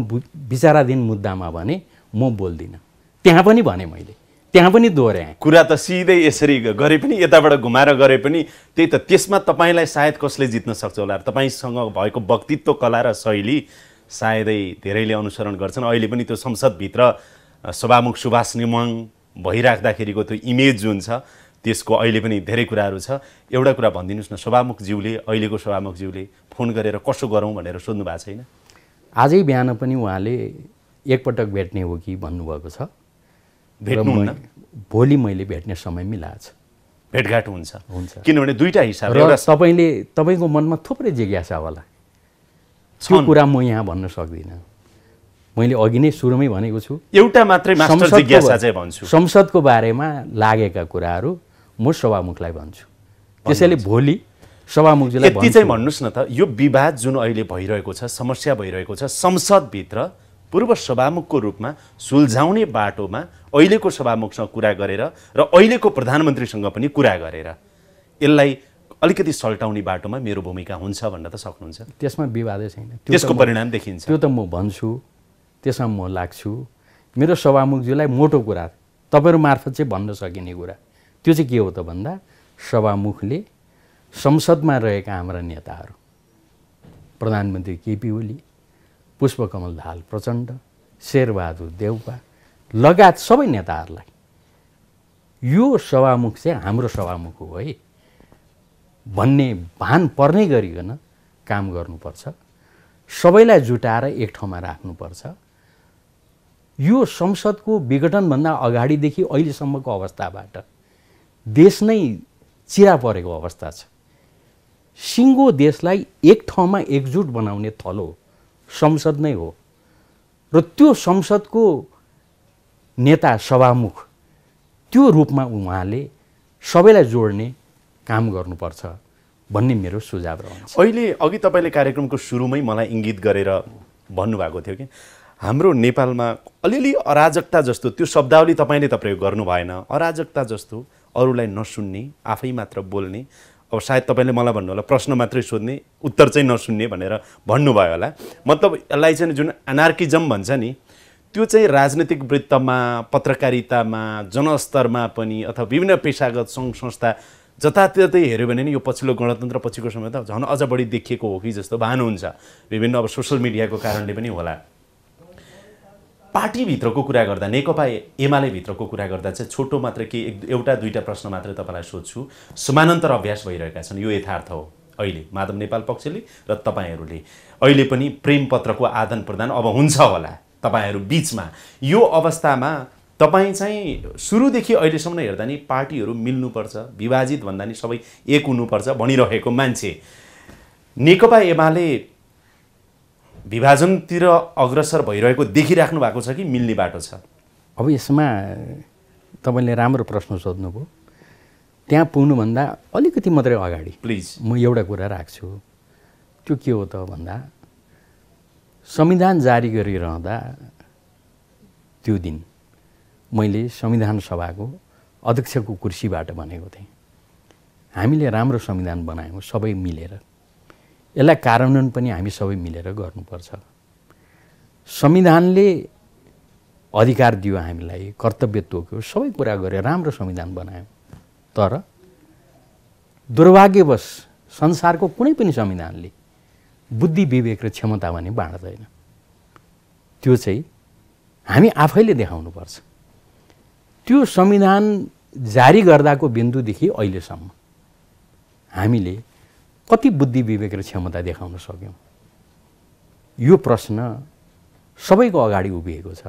विचाराधीन मुद्दामा भने म बोल्दिनँ त्यहाँ पनि भने मैले त्यहाँ पनि दोहोऱ्याएँ कुरा त सिधै यसरी गरे पनि यताबाट घुमाएर गरे पनि त्यही त त्यसमा तपाईँलाई सायद कसले जित्न सक्छ होला तपाईँसँग भएको व्यक्तित्व कला र शैली सायदै धेरैले अनुसरण गर्छन् अहिले पनि त्यो संसदभित्र सभामुख सुभाष निमङ भइराख्दाखेरिको त्यो इमेज जुन छ त्यसको अहिले पनि धेरै कुराहरू छ एउटा कुरा भनिदिनुहोस् न सभामुखज्यूले अहिलेको सभामुखज्यूले फोन गरेर कसो गरौँ भनेर सोध्नु भएको छैन आजै बिहान पनि उहाँले एकपटक भेट्ने हो कि भन्नुभएको छ भेट्नु भोलि मैले भेट्ने समय मिलाएको छ भेटघाट हुन्छ हुन्छ किनभने दुईवटा हिसाब र तपाईँले तपाईँको मनमा थुप्रै जिज्ञासा होला त्यो कुरा म यहाँ भन्न सक्दिनँ मैले अघि नै सुरुमै भनेको छु एउटा मात्रै संसदको बारेमा लागेका कुराहरू म सभामुखलाई भन्छु त्यसैले भोलि सभामुखजीलाई यति चाहिँ भन्नुहोस् न त यो विवाद जुन अहिले भइरहेको छ समस्या भइरहेको छ संसदभित्र पूर्व सभामुखको रूपमा सुल्झाउने बाटोमा अहिलेको सभामुखसँग कुरा गरेर र अहिलेको प्रधानमन्त्रीसँग पनि कुरा गरेर यसलाई अलिकति सल्टाउने बाटोमा मेरो भूमिका हुन्छ भन्न त सक्नुहुन्छ त्यसमा विवादै छैन त्यसको परिणाम देखिन्छ त्यो त म भन्छु त्यसमा म लाग्छु मेरो सभामुखजीलाई मोटो कुरा तपाईँहरू मार्फत चाहिँ भन्न सकिने कुरा त्यो चाहिँ के हो त भन्दा सभामुखले संसदमा रहेका हाम्रा नेताहरू प्रधानमन्त्री केपी ओली पुष्पकमल दाहाल प्रचण्ड शेरबहादुर देउपा लगायत सबै नेताहरूलाई यो सभामुख चाहिँ हाम्रो सभामुख हो है भन्ने भान पर्ने गरिकन काम गर्नुपर्छ सबैलाई जुटाएर एक ठाउँमा राख्नुपर्छ यो संसदको विघटनभन्दा अगाडिदेखि अहिलेसम्मको अवस्थाबाट देश नै चिरा परेको अवस्था छ सिङ्गो देशलाई एक ठाउँमा एकजुट बनाउने थलो संसद नै हो र त्यो संसदको नेता सभामुख त्यो रूपमा उहाँले सबैलाई जोड्ने काम गर्नुपर्छ भन्ने मेरो सुझाव रहन्छ अहिले अघि तपाईँले कार्यक्रमको सुरुमै मलाई इङ्गित गरेर भन्नुभएको थियो कि हाम्रो नेपालमा अलिअलि अराजकता जस्तो त्यो शब्दावली तपाईँले त प्रयोग गर्नु भएन अराजकता जस्तो अरूलाई नसुन्ने आफै मात्र बोल्ने अब सायद तपाईँले मलाई भन्नु होला प्रश्न मात्रै सोध्ने उत्तर चाहिँ नसुन्ने भनेर भन्नुभयो होला मतलब यसलाई चाहिँ जुन एनार्किजम भन्छ नि त्यो चाहिँ राजनैतिक वृत्तमा पत्रकारितामा जनस्तरमा पनि अथवा विभिन्न पेसागत सङ्घ संस्था जताततै हेऱ्यो भने नि यो पछिल्लो गणतन्त्र पछिको समय त झन् अझ बढी देखिएको हो कि जस्तो भान हुन्छ विभिन्न अब सोसियल मिडियाको कारणले पनि होला पार्टीभित्रको कुरा गर्दा नेकपा एमालेभित्रको कुरा गर्दा चाहिँ छोटो मात्र के एउटा दुईवटा प्रश्न मात्रै तपाईँलाई सोध्छु समानान्तर अभ्यास भइरहेका छन् यो यथार्थ हो अहिले माधव नेपाल पक्षले र तपाईँहरूले अहिले पनि प्रेमपत्रको आदान प्रदान अब हुन्छ होला तपाईँहरू बिचमा यो अवस्थामा तपाईँ चाहिँ सुरुदेखि अहिलेसम्म हेर्दा नि पार्टीहरू मिल्नुपर्छ विभाजित भन्दा नि सबै एक हुनुपर्छ भनिरहेको मान्छे नेकपा एमाले विभाजनतिर अग्रसर भइरहेको देखिराख्नु भएको छ कि मिल्ने बाटो छ अब यसमा तपाईँले राम्रो प्रश्न सोध्नुभयो त्यहाँ पुग्नुभन्दा अलिकति मात्रै अगाडि प्लिज म एउटा कुरा राख्छु त्यो के हो त भन्दा संविधान जारी गरिरहँदा त्यो दिन मैले संविधान सभाको अध्यक्षको कुर्सीबाट भनेको थिएँ हामीले राम्रो संविधान बनायौँ सबै मिलेर यसलाई कार्यान्वयन पनि हामी सबै मिलेर गर्नुपर्छ संविधानले अधिकार दियो हामीलाई कर्तव्य तोक्यो सबै कुरा गऱ्यो राम्रो संविधान बनायो तर दुर्भाग्यवश संसारको कुनै पनि संविधानले बुद्धि विवेक र क्षमता भने बाँड्दैन त्यो चाहिँ हामी आफैले देखाउनुपर्छ त्यो संविधान जारी गर्दाको बिन्दुदेखि अहिलेसम्म हामीले कति बुद्धि विवेक र क्षमता देखाउन सक्यौँ यो प्रश्न सबैको अगाडि उभिएको छ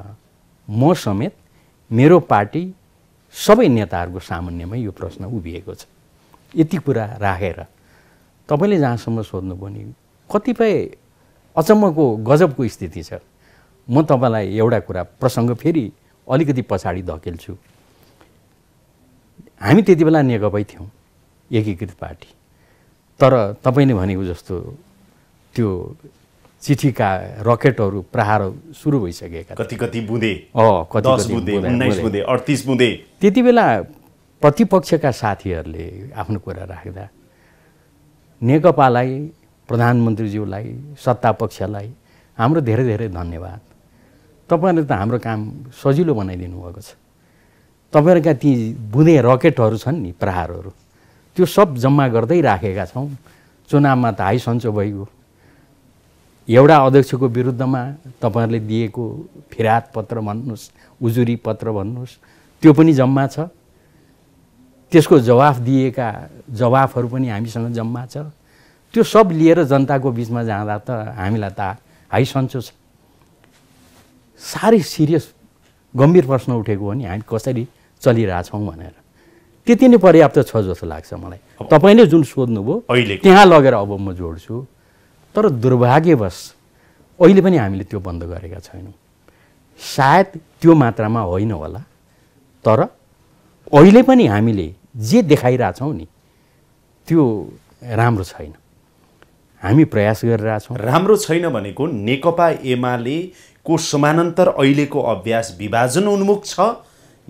म समेत मेरो पार्टी सबै नेताहरूको सामान्यमै यो प्रश्न उभिएको छ यति कुरा राखेर तपाईँले जहाँसम्म सोध्नुभयो नि कतिपय अचम्मको गजबको स्थिति छ म तपाईँलाई एउटा कुरा प्रसङ्ग फेरि अलिकति पछाडि धकेल्छु हामी त्यति बेला नेकपै थियौँ एकीकृत पार्टी तर तपाईँले भनेको जस्तो त्यो चिठीका रकेटहरू प्रहार सुरु भइसकेका कति कति बुँदे कति बुँदे अडतिस बुँदे त्यति बेला प्रतिपक्षका साथीहरूले आफ्नो कुरा राख्दा नेकपालाई प्रधानमन्त्रीज्यूलाई पक्षलाई हाम्रो धेरै धेरै धन्यवाद तपाईँहरूले त हाम्रो काम सजिलो बनाइदिनु भएको छ तपाईँहरूका ती बुँदे रकेटहरू छन् नि प्रहारहरू त्यो सब जम्मा गर्दै राखेका छौँ चुनावमा त हाइसन्चो भइगयो एउटा अध्यक्षको विरुद्धमा तपाईँहरूले दिएको फिरात पत्र भन्नुहोस् उजुरी पत्र भन्नुहोस् त्यो पनि जम्मा छ त्यसको जवाफ दिएका जवाफहरू पनि हामीसँग जम्मा छ त्यो सब लिएर जनताको बिचमा जाँदा त हामीलाई त हाइसन्चो छ साह्रै सिरियस गम्भीर प्रश्न उठेको हो नि हामी कसरी चलिरहेछौँ भनेर त्यति नै पर्याप्त छ जस्तो लाग्छ मलाई तपाईँले जुन सोध्नुभयो अहिले त्यहाँ लगेर अब म जोड्छु तर दुर्भाग्यवश अहिले पनि हामीले त्यो बन्द गरेका छैनौँ सायद त्यो मात्रामा होइन होला तर अहिले पनि हामीले जे देखाइरहेछौँ नि त्यो राम्रो छैन हामी प्रयास गरिरहेछौँ राम्रो छैन भनेको नेकपा एमाले को समानान्तर अहिलेको अभ्यास विभाजन उन्मुख छ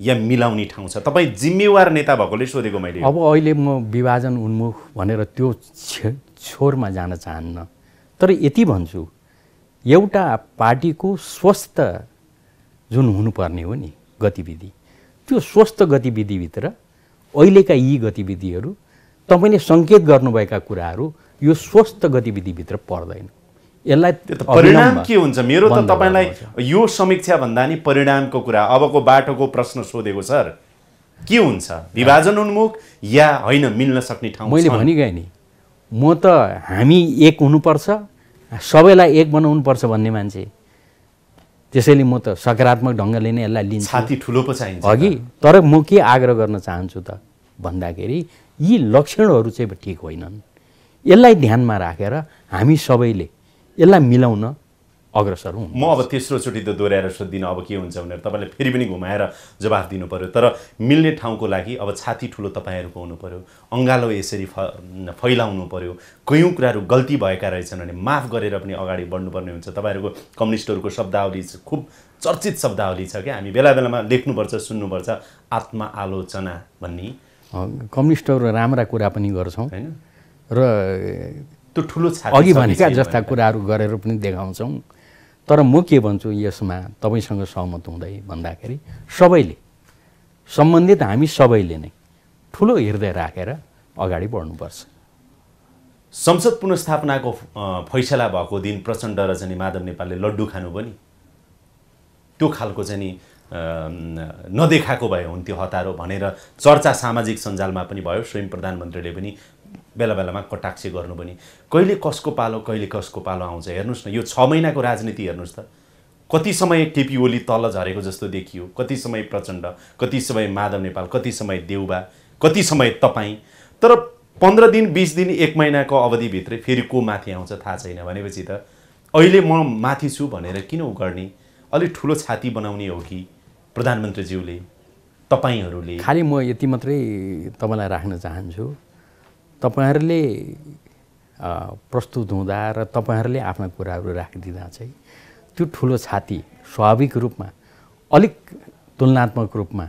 या मिलाउने ठाउँ छ तपाईँ जिम्मेवार नेता भएकोले सोधेको मैले अब अहिले म विभाजन उन्मुख भनेर त्यो छोरमा जान चाहन्न तर यति भन्छु एउटा पार्टीको स्वस्थ जुन हुनुपर्ने हो नि गतिविधि त्यो स्वस्थ गतिविधिभित्र अहिलेका यी गतिविधिहरू तपाईँले सङ्केत गर्नुभएका कुराहरू यो स्वस्थ गतिविधिभित्र पर्दैन यसलाई परिणाम के हुन्छ मेरो त तपाईँलाई यो समीक्षा भन्दा नि परिणामको कुरा अबको बाटोको प्रश्न सोधेको सर के हुन्छ विभाजन उन्मुख या होइन मिल्न सक्ने ठाउँ मैले भनिगएँ नि म त हामी एक हुनुपर्छ सबैलाई एक बनाउनु पर्छ भन्ने मान्छे त्यसैले म त सकारात्मक ढङ्गले नै यसलाई लिन्छु छाती ठुलो पो चाहिन्छ अघि तर म के आग्रह गर्न चाहन्छु त भन्दाखेरि यी लक्षणहरू चाहिँ ठिक होइनन् यसलाई ध्यानमा राखेर हामी सबैले यसलाई मिलाउन अग्रसर हुँ म अब तेस्रोचोटि त दोहोऱ्याएर सोद्दिनँ अब के हुन्छ भनेर तपाईँले फेरि पनि घुमाएर जवाफ दिनु पऱ्यो तर मिल्ने ठाउँको लागि अब छाती ठुलो तपाईँहरूको हुनु पऱ्यो अँगालो यसरी फैलाउनु पऱ्यो कयौँ कुराहरू गल्ती भएका रहेछन् भने माफ गरेर पनि अगाडि बढ्नुपर्ने हुन्छ तपाईँहरूको कम्युनिस्टहरूको शब्दावली खुब चर्चित शब्दावली छ क्या हामी बेला बेलामा लेख्नुपर्छ सुन्नुपर्छ आत्मा आलोचना भन्ने कम्युनिस्टहरू राम्रा कुरा पनि गर्छौँ होइन र त्यो ठुलो अघि भनेका जस्ता कुराहरू गरेर पनि देखाउँछौँ तर म के भन्छु यसमा तपाईँसँग सहमत हुँदै भन्दाखेरि सबैले सम्बन्धित हामी सबैले नै ठुलो हृदय राखेर अगाडि बढ्नुपर्छ संसद पुनस्थापनाको फैसला भएको दिन प्रचण्ड र चाहिँ माधव नेपालले लड्डु खानु पनि त्यो खालको चाहिँ नि नदेखाएको भए हुन्थ्यो हतारो भनेर चर्चा सामाजिक सञ्जालमा पनि भयो स्वयं प्रधानमन्त्रीले पनि बेला बेलामा कटाक्षी गर्नु पनि कहिले कसको पालो कहिले कसको पालो आउँछ हेर्नुहोस् न यो छ महिनाको राजनीति हेर्नुहोस् त कति समय केपी ओली तल झरेको जस्तो देखियो कति समय प्रचण्ड कति समय माधव नेपाल कति समय देउबा कति समय तपाईँ तर पन्ध्र दिन बिस दिन एक महिनाको अवधिभित्रै फेरि को माथि आउँछ थाहा छैन भनेपछि त अहिले म माथि छु भनेर किन ऊ गर्ने अलिक ठुलो छाती बनाउने हो कि प्रधानमन्त्रीज्यूले तपाईँहरूले खालि म यति मात्रै तपाईँलाई राख्न चाहन्छु तपाईँहरूले प्रस्तुत हुँदा र तपाईँहरूले आफ्ना कुराहरू राखिदिँदा चाहिँ त्यो ठुलो छाती स्वाभाविक रूपमा अलिक तुलनात्मक रूपमा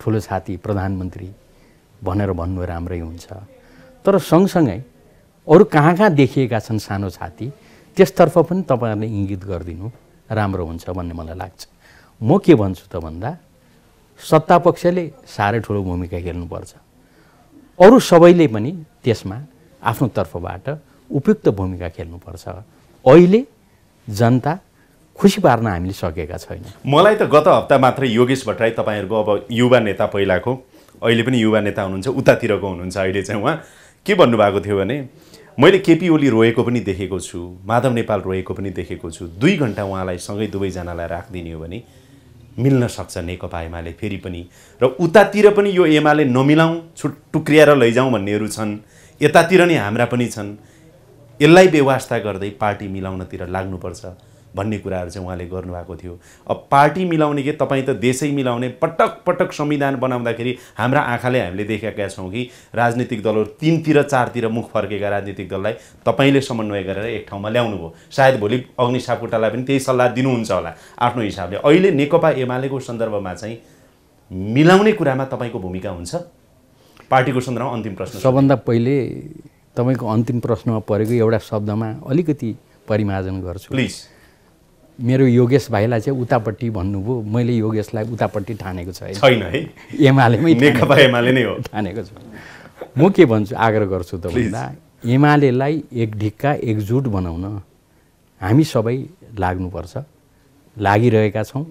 ठुलो छाती प्रधानमन्त्री भनेर भन्नु राम्रै हुन्छ तर सँगसँगै अरू कहाँ कहाँ देखिएका छन् सानो छाती त्यसतर्फ पनि तपाईँहरूले इङ्गित गरिदिनु राम्रो हुन्छ भन्ने मलाई लाग्छ म के भन्छु त भन्दा सत्तापक्षले साह्रै ठुलो भूमिका खेल्नुपर्छ अरू सबैले पनि त्यसमा आफ्नो तर्फबाट उपयुक्त भूमिका खेल्नुपर्छ अहिले जनता खुसी पार्न हामीले सकेका छैनौँ मलाई त गत हप्ता मात्रै योगेश भट्टराई तपाईँहरूको अब युवा नेता पहिलाको अहिले पनि युवा नेता हुनुहुन्छ उतातिरको हुनुहुन्छ अहिले चाहिँ उहाँ के भन्नुभएको थियो भने मैले केपी ओली रोएको पनि देखेको छु माधव नेपाल रोएको पनि देखेको छु दुई घन्टा उहाँलाई सँगै दुवैजनालाई राखिदिने हो भने मिल्न सक्छ नेकपा एमाले फेरि पनि र उतातिर पनि यो एमाले नमिलाउँ छुट टुक्रिएर लैजाउँ भन्नेहरू छन् यतातिर नै हाम्रा पनि छन् यसलाई व्यवस्था गर्दै पार्टी मिलाउनतिर लाग्नुपर्छ भन्ने कुराहरू चाहिँ उहाँले गर्नुभएको थियो अब पार्टी मिलाउने के तपाईँ त देशै मिलाउने पटक पटक संविधान बनाउँदाखेरि हाम्रा आँखाले हामीले देखेका छौँ कि राजनीतिक दलहरू तिनतिर चारतिर मुख फर्केका राजनीतिक दललाई तपाईँले समन्वय गरेर एक ठाउँमा ल्याउनुभयो सायद भोलि अग्नि सापकोटालाई पनि त्यही सल्लाह दिनुहुन्छ होला आफ्नो हिसाबले अहिले नेकपा एमालेको सन्दर्भमा चाहिँ मिलाउने कुरामा तपाईँको भूमिका हुन्छ पार्टीको सन्दर्भमा अन्तिम प्रश्न सबभन्दा पहिले तपाईँको अन्तिम प्रश्नमा परेको एउटा शब्दमा अलिकति परिमार्जन गर्छु प्लिज मेरो योगेश भाइलाई चाहिँ उतापट्टि भन्नुभयो मैले योगेशलाई उतापट्टि ठानेको छ छैन है एमालेमै नेकपा एमाले नै हो ठानेको छु म के भन्छु आग्रह गर्छु त भन्दा एमालेलाई एक ढिक्का एकजुट बनाउन हामी सबै लाग्नुपर्छ लागिरहेका छौँ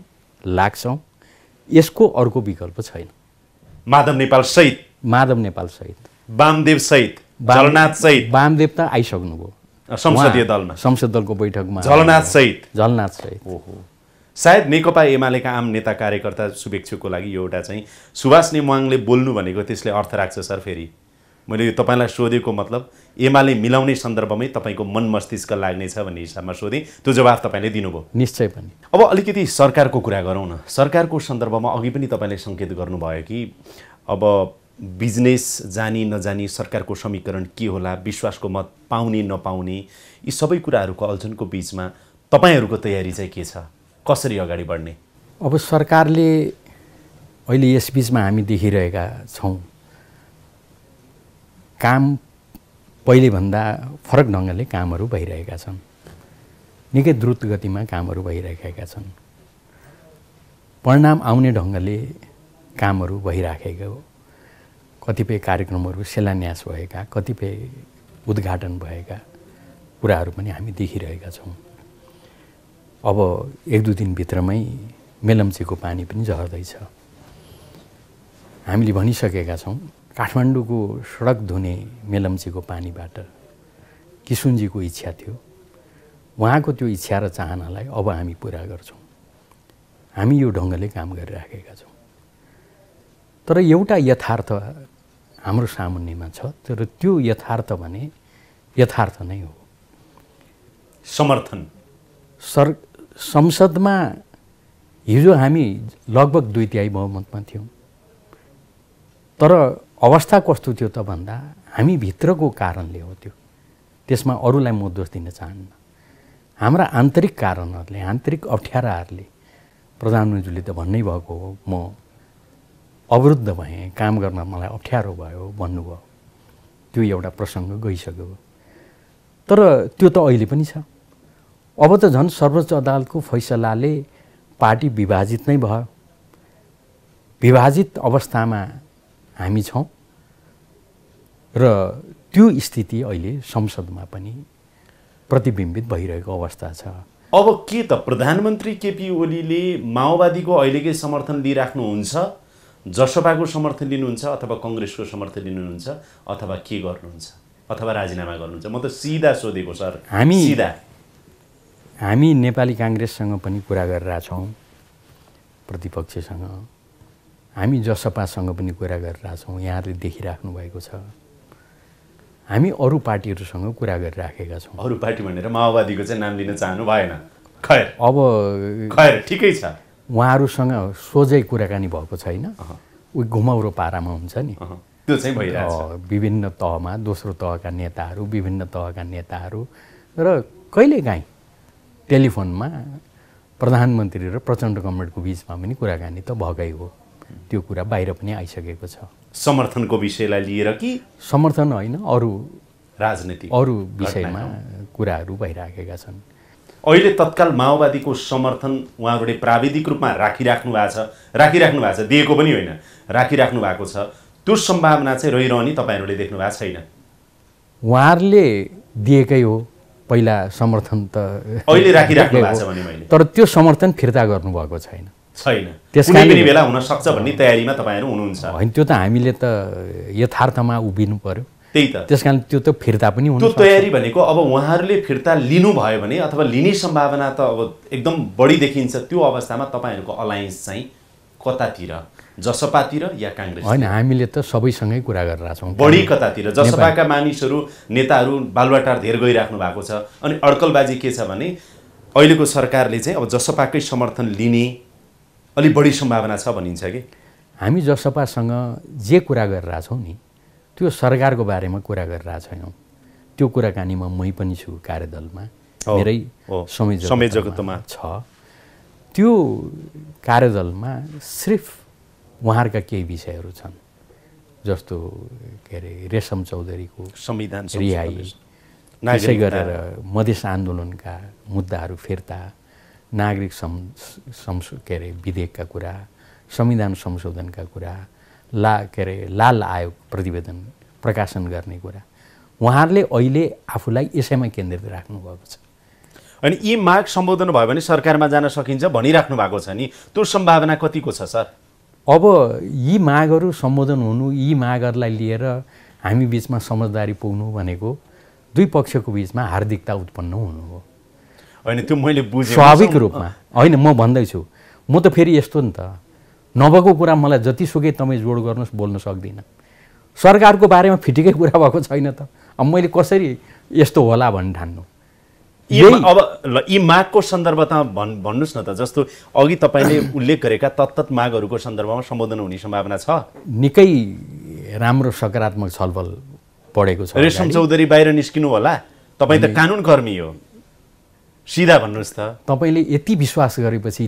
लाग्छौँ यसको अर्को विकल्प छैन माधव नेपाल सहित माधव नेपाल सहित वामदेव सहित झलनाथ सहित वामदेव त आइसक्नुभयो संसदीय दलमा संसद दलको बैठकमा झलनाथ सहित झलनाथ सहित सायद नेकपा एमालेका आम नेता कार्यकर्ता शुभेच्छुको लागि एउटा चाहिँ सुभाष नेवाङले बोल्नु भनेको त्यसले अर्थ राख्छ सर फेरि मैले यो तपाईँलाई सोधेको मतलब एमाले मिलाउने सन्दर्भमै तपाईँको मन मस्तिष्क लाग्नेछ भन्ने हिसाबमा सोधेँ त्यो जवाब तपाईँले दिनुभयो निश्चय पनि अब अलिकति सरकारको कुरा गरौँ न सरकारको सन्दर्भमा अघि पनि तपाईँले सङ्केत गर्नुभयो कि अब बिजनेस जानी नजानी सरकारको समीकरण के होला विश्वासको मत पाउने नपाउने यी सबै कुराहरूको अल्झनको बिचमा तपाईँहरूको तयारी चाहिँ के छ कसरी अगाडि बढ्ने अब सरकारले अहिले यस बिचमा हामी देखिरहेका छौँ काम पहिलेभन्दा फरक ढङ्गले कामहरू भइरहेका छन् निकै द्रुत गतिमा कामहरू भइरहेका छन् परिणाम आउने ढङ्गले कामहरू भइराखेको कतिपय कार्यक्रमहरू शिलान्यास भएका कतिपय उद्घाटन भएका कुराहरू पनि हामी देखिरहेका छौँ अब एक दुई दिनभित्रमै मेलम्चीको पानी पनि झर्दैछ हामीले भनिसकेका छौँ काठमाडौँको सडक धुने मेलम्चीको पानीबाट किसुनजीको इच्छा थियो उहाँको त्यो इच्छा र चाहनालाई अब हामी पुरा गर्छौँ हामी यो ढङ्गले काम गरिराखेका छौँ तर एउटा यथार्थ हाम्रो सामुन्नेमा छ तर त्यो यथार्थ भने यथार्थ नै हो समर्थन सर संसदमा हिजो हामी लगभग दुई तिहाई बहुमतमा थियौँ तर अवस्था कस्तो थियो त भन्दा हामी भित्रको कारणले हो त्यो त्यसमा अरूलाई म दोष दिन चाहन्न हाम्रा आन्तरिक कारणहरूले आन्तरिक अप्ठ्याराहरूले प्रधानमन्त्रीले त भन्नै भएको हो म अवरुद्ध भएँ काम गर्न मलाई अप्ठ्यारो भयो भन्नुभयो त्यो एउटा प्रसङ्ग गइसक्यो तर त्यो त अहिले पनि छ अब त झन् सर्वोच्च अदालतको फैसलाले पार्टी विभाजित नै भयो विभाजित अवस्थामा हामी छौँ र त्यो स्थिति अहिले संसदमा पनि प्रतिबिम्बित भइरहेको अवस्था छ अब के त प्रधानमन्त्री केपी ओलीले माओवादीको अहिलेकै समर्थन लिइराख्नुहुन्छ जसपाको समर्थन लिनुहुन्छ अथवा कङ्ग्रेसको समर्थन लिनुहुन्छ अथवा के गर्नुहुन्छ अथवा राजीनामा गर्नुहुन्छ म त सिधा सोधेको सर हामी सिधा हामी नेपाली काङ्ग्रेससँग पनि कुरा गरिरहेछौँ प्रतिपक्षसँग हामी जसपासँग पनि कुरा गरिरहेछौँ यहाँहरूले देखिराख्नु भएको छ हामी अरू पार्टीहरूसँग कुरा गरिराखेका छौँ अरू पार्टी भनेर माओवादीको चाहिँ नाम लिन चाहनु भएन खैर अब खैर ठिकै छ उहाँहरूसँग सोझै कुराकानी भएको छैन ऊ घुमाउरो पारामा हुन्छ नि त्यो चाहिँ भइरहेको विभिन्न तहमा दोस्रो तहका नेताहरू विभिन्न तहका नेताहरू र कहिलेकाहीँ टेलिफोनमा प्रधानमन्त्री र प्रचण्ड गभर्मेन्टको बिचमा पनि कुराकानी त भएकै हो त्यो कुरा बाहिर पनि आइसकेको छ समर्थनको विषयलाई लिएर कि समर्थन होइन अरू राजनीति अरू विषयमा कुराहरू भइराखेका छन् अहिले तत्काल माओवादीको समर्थन उहाँहरूले प्राविधिक रूपमा राखिराख्नु भएको छ राखिराख्नु भएको छ दिएको पनि होइन राखिराख्नु भएको छ त्यो सम्भावना चाहिँ रहिरहने तपाईँहरूले देख्नु भएको छैन उहाँहरूले दिएकै हो पहिला समर्थन त अहिले राखिराख्नु भएको छ भने मैले तर त्यो समर्थन फिर्ता गर्नुभएको छैन छैन त्यसै पनि बेला हुनसक्छ भन्ने तयारीमा तपाईँहरू हुनुहुन्छ होइन त्यो त हामीले त यथार्थमा उभिनु पर्यो त्यही त त्यस कारण त्यो त फिर्ता पनि हुन्छ त्यो तयारी भनेको अब उहाँहरूले फिर्ता लिनुभयो भने अथवा लिने सम्भावना त अब एकदम बढी देखिन्छ त्यो अवस्थामा तपाईँहरूको अलायन्स चाहिँ कतातिर जसपातिर या काङ्ग्रेस होइन हामीले त सबैसँगै कुरा गरेर छौँ बढी कतातिर जसपाका मानिसहरू नेताहरू बालुवाटार धेर गइराख्नु भएको छ अनि अड्कलबाजी के छ भने अहिलेको सरकारले चाहिँ अब जसपाकै समर्थन लिने अलिक बढी सम्भावना छ भनिन्छ कि हामी जसपासँग जे कुरा गरिरहेछौँ नि त्यो सरकारको बारेमा कुरा गरिरहेको छैनौँ त्यो कुराकानीमा मै पनि छु कार्यदलमा मेरै समय छ त्यो कार्यदलमा सिर्फ उहाँहरूका केही विषयहरू छन् जस्तो के अरे रेशम चौधरीको संविधान रिहाई त्यसै गरेर मधेस आन्दोलनका मुद्दाहरू फिर्ता नागरिक सम् के अरे विधेयकका कुरा संविधान संशोधनका कुरा ला के अरे लाल आयोग प्रतिवेदन प्रकाशन गर्ने कुरा उहाँहरूले अहिले आफूलाई यसैमा केन्द्रित राख्नुभएको छ अनि यी माग सम्बोधन भयो भने सरकारमा जान सकिन्छ भनिराख्नु भएको छ नि त्यो सम्भावना कतिको छ सर अब यी मागहरू सम्बोधन हुनु यी मागहरूलाई लिएर हामी बिचमा समझदारी पुग्नु भनेको दुई पक्षको बिचमा हार्दिकता उत्पन्न हुनु हो होइन त्यो मैले बुझेँ स्वाभाविक रूपमा होइन म भन्दैछु म त फेरि यस्तो नि त नभएको कुरा मलाई जतिसुकै तपाईँ जोड गर्नुहोस् बोल्न सक्दिनँ सरकारको बारेमा फिटिकै कुरा भएको छैन त अब मैले कसरी यस्तो होला भन्ने ठान्नु यही अब ल यी मागको सन्दर्भ त भन् भन्नुहोस् न त जस्तो अघि तपाईँले उल्लेख गरेका तत्त मागहरूको सन्दर्भमा सम्बोधन हुने सम्भावना छ निकै राम्रो सकारात्मक छलफल पढेको छ रेशम चौधरी बाहिर निस्किनु होला तपाईँ त कानुन कर्मी हो सिधा भन्नुहोस् त तपाईँले यति विश्वास गरेपछि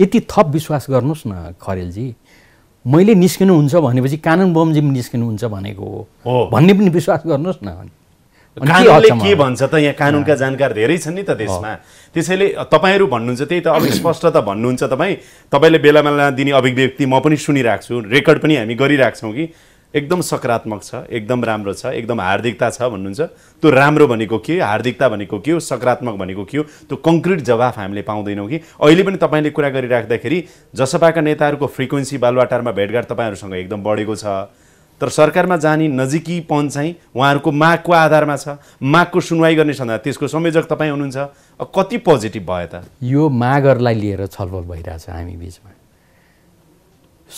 यति थप विश्वास गर्नुहोस् न खरेलजी मैले निस्किनुहुन्छ भनेपछि कानुन बमजी पनि निस्किनुहुन्छ भनेको हो भन्ने पनि विश्वास गर्नुहोस् न के भन्छ त यहाँ कानुनका जानकार धेरै छन् नि त देशमा त्यसैले तपाईँहरू भन्नुहुन्छ त्यही त अब स्पष्ट त भन्नुहुन्छ तपाईँ तपाईँले बेला बेला दिने अभिव्यक्ति म पनि सुनिरहेको छु रेकर्ड पनि हामी गरिरहेको छौँ कि एकदम सकारात्मक छ एकदम राम्रो छ एकदम हार्दिकता छ भन्नुहुन्छ त्यो राम्रो भनेको के हार्दिकता भनेको के हो सकारात्मक भनेको के हो त्यो कङ्क्रिट जवाफ हामीले पाउँदैनौँ कि अहिले पनि तपाईँले कुरा गरिराख्दाखेरि जसपाका नेताहरूको फ्रिक्वेन्सी बालुवाटारमा भेटघाट तपाईँहरूसँग एकदम बढेको छ तर सरकारमा जाने नजिकी नजिकीपन चाहिँ उहाँहरूको मागको आधारमा छ मागको सुनवाई गर्ने सन्दर्भ त्यसको संयोजक तपाईँ हुनुहुन्छ कति पोजिटिभ भयो त यो मागहरूलाई लिएर छलफल भइरहेछ हामी बिचमा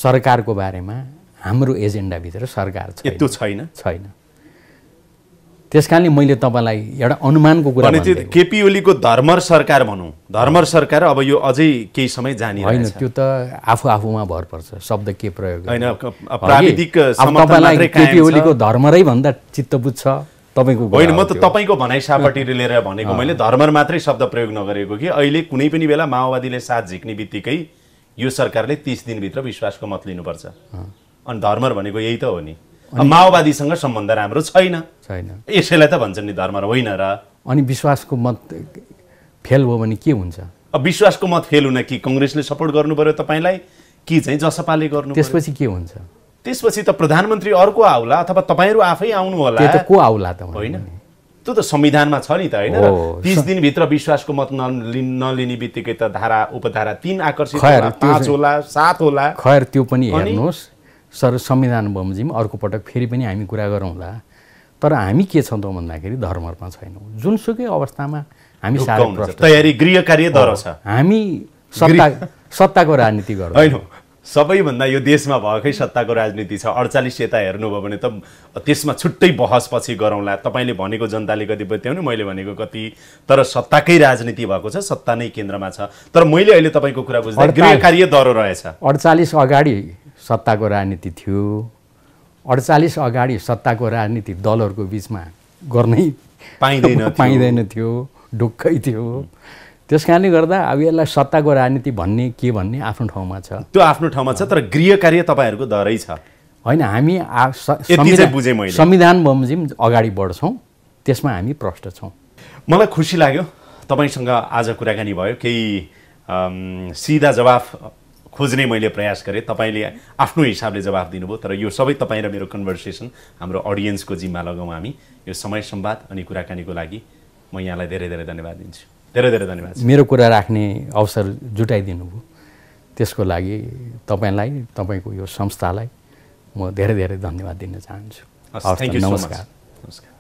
सरकारको बारेमा हाम्रो एजेन्डाभित्र सरकार छ त्यो छैन छैन त्यस कारणले मैले तपाईँलाई एउटा अनुमानको कुरा केपी ओलीको धर्मर सरकार भनौँ धर्मर सरकार अब यो अझै केही समय जाने होइन त्यो त आफू आफूमा भर पर्छ शब्द के प्रयोग होइन तपाईँलाई केपी ओलीको धर्मरै भन्दा चित्त बुझ्छ तपाईँको होइन म त तपाईँको भनाइ सापट्टि लिएर भनेको मैले धर्मर मात्रै शब्द प्रयोग नगरेको कि अहिले कुनै पनि बेला माओवादीले साथ झिक्ने बित्तिकै यो सरकारले तिस दिनभित्र विश्वासको मत लिनुपर्छ अनि धर्मर भनेको यही त हो नि माओवादीसँग सम्बन्ध राम्रो छैन छैन यसैलाई त भन्छन् नि धर्मर होइन र अनि विश्वासको मत फेल भयो भने के हुन्छ विश्वासको मत फेल हुन कि कङ्ग्रेसले सपोर्ट गर्नु पर्यो तपाईँलाई कि चाहिँ जसपाले गर्नु त्यसपछि के हुन्छ त्यसपछि त प्रधानमन्त्री अर्को आउला अथवा तपाईँहरू आफै आउनु होला त को आउला त होइन त्यो त संविधानमा छ नि त होइन तिस दिनभित्र विश्वासको मत नलि नलिने बित्तिकै त धारा उपधारा तिन आकर्षित होला पाँच होला सात होला खैर त्यो पनि हेर्नुहोस् सर संविधान बमोजिम अर्को पटक फेरि पनि हामी कुरा गरौँला तर हामी के छौँ त भन्दाखेरि धर्महरूमा छैनौँ जुनसुकै अवस्थामा हामी तयारी गृह कार्य हामी सत्ता सत्ताको राजनीति गर्छौँ सबैभन्दा यो देशमा भएकै सत्ताको राजनीति छ अडचालिस यता हेर्नुभयो भने त त्यसमा छुट्टै बहसपछि गरौँला तपाईँले भनेको जनताले कति बत्याउने मैले भनेको कति तर सत्ताकै राजनीति भएको छ सत्ता नै केन्द्रमा छ तर मैले अहिले तपाईँको कुरा बुझ्दा गृह कार्य दह्रो रहेछ अडचालिस अगाडि सत्ताको राजनीति थियो अडचालिस अगाडि सत्ताको राजनीति दलहरूको बिचमा गर्नै पाइँदैन पाइँदैन थियो ढुक्कै थियो त्यस कारणले गर्दा अब यसलाई सत्ताको राजनीति भन्ने के भन्ने आफ्नो ठाउँमा छ त्यो आफ्नो ठाउँमा छ तर गृह कार्य तपाईँहरूको दरै छ होइन हामी संविधान बमजिम अगाडि बढ्छौँ त्यसमा हामी प्रष्ट छौँ मलाई खुसी लाग्यो तपाईँसँग आज कुराकानी भयो केही सिधा जवाफ खोज्ने मैले प्रयास गरेँ तपाईँले आफ्नो हिसाबले जवाफ दिनुभयो तर यो सबै तपाईँ र मेरो कन्भर्सेसन हाम्रो अडियन्सको जिम्मा लगाउँ हामी यो समय सम्वाद अनि कुराकानीको लागि म यहाँलाई धेरै धेरै धन्यवाद दिन्छु धेरै धेरै धन्यवाद मेरो कुरा राख्ने अवसर जुटाइदिनु भयो त्यसको लागि तपाईँलाई तपाईँको यो संस्थालाई म धेरै धेरै धन्यवाद दिन चाहन्छु थ्याङ्क यू नमस्कार नमस्कार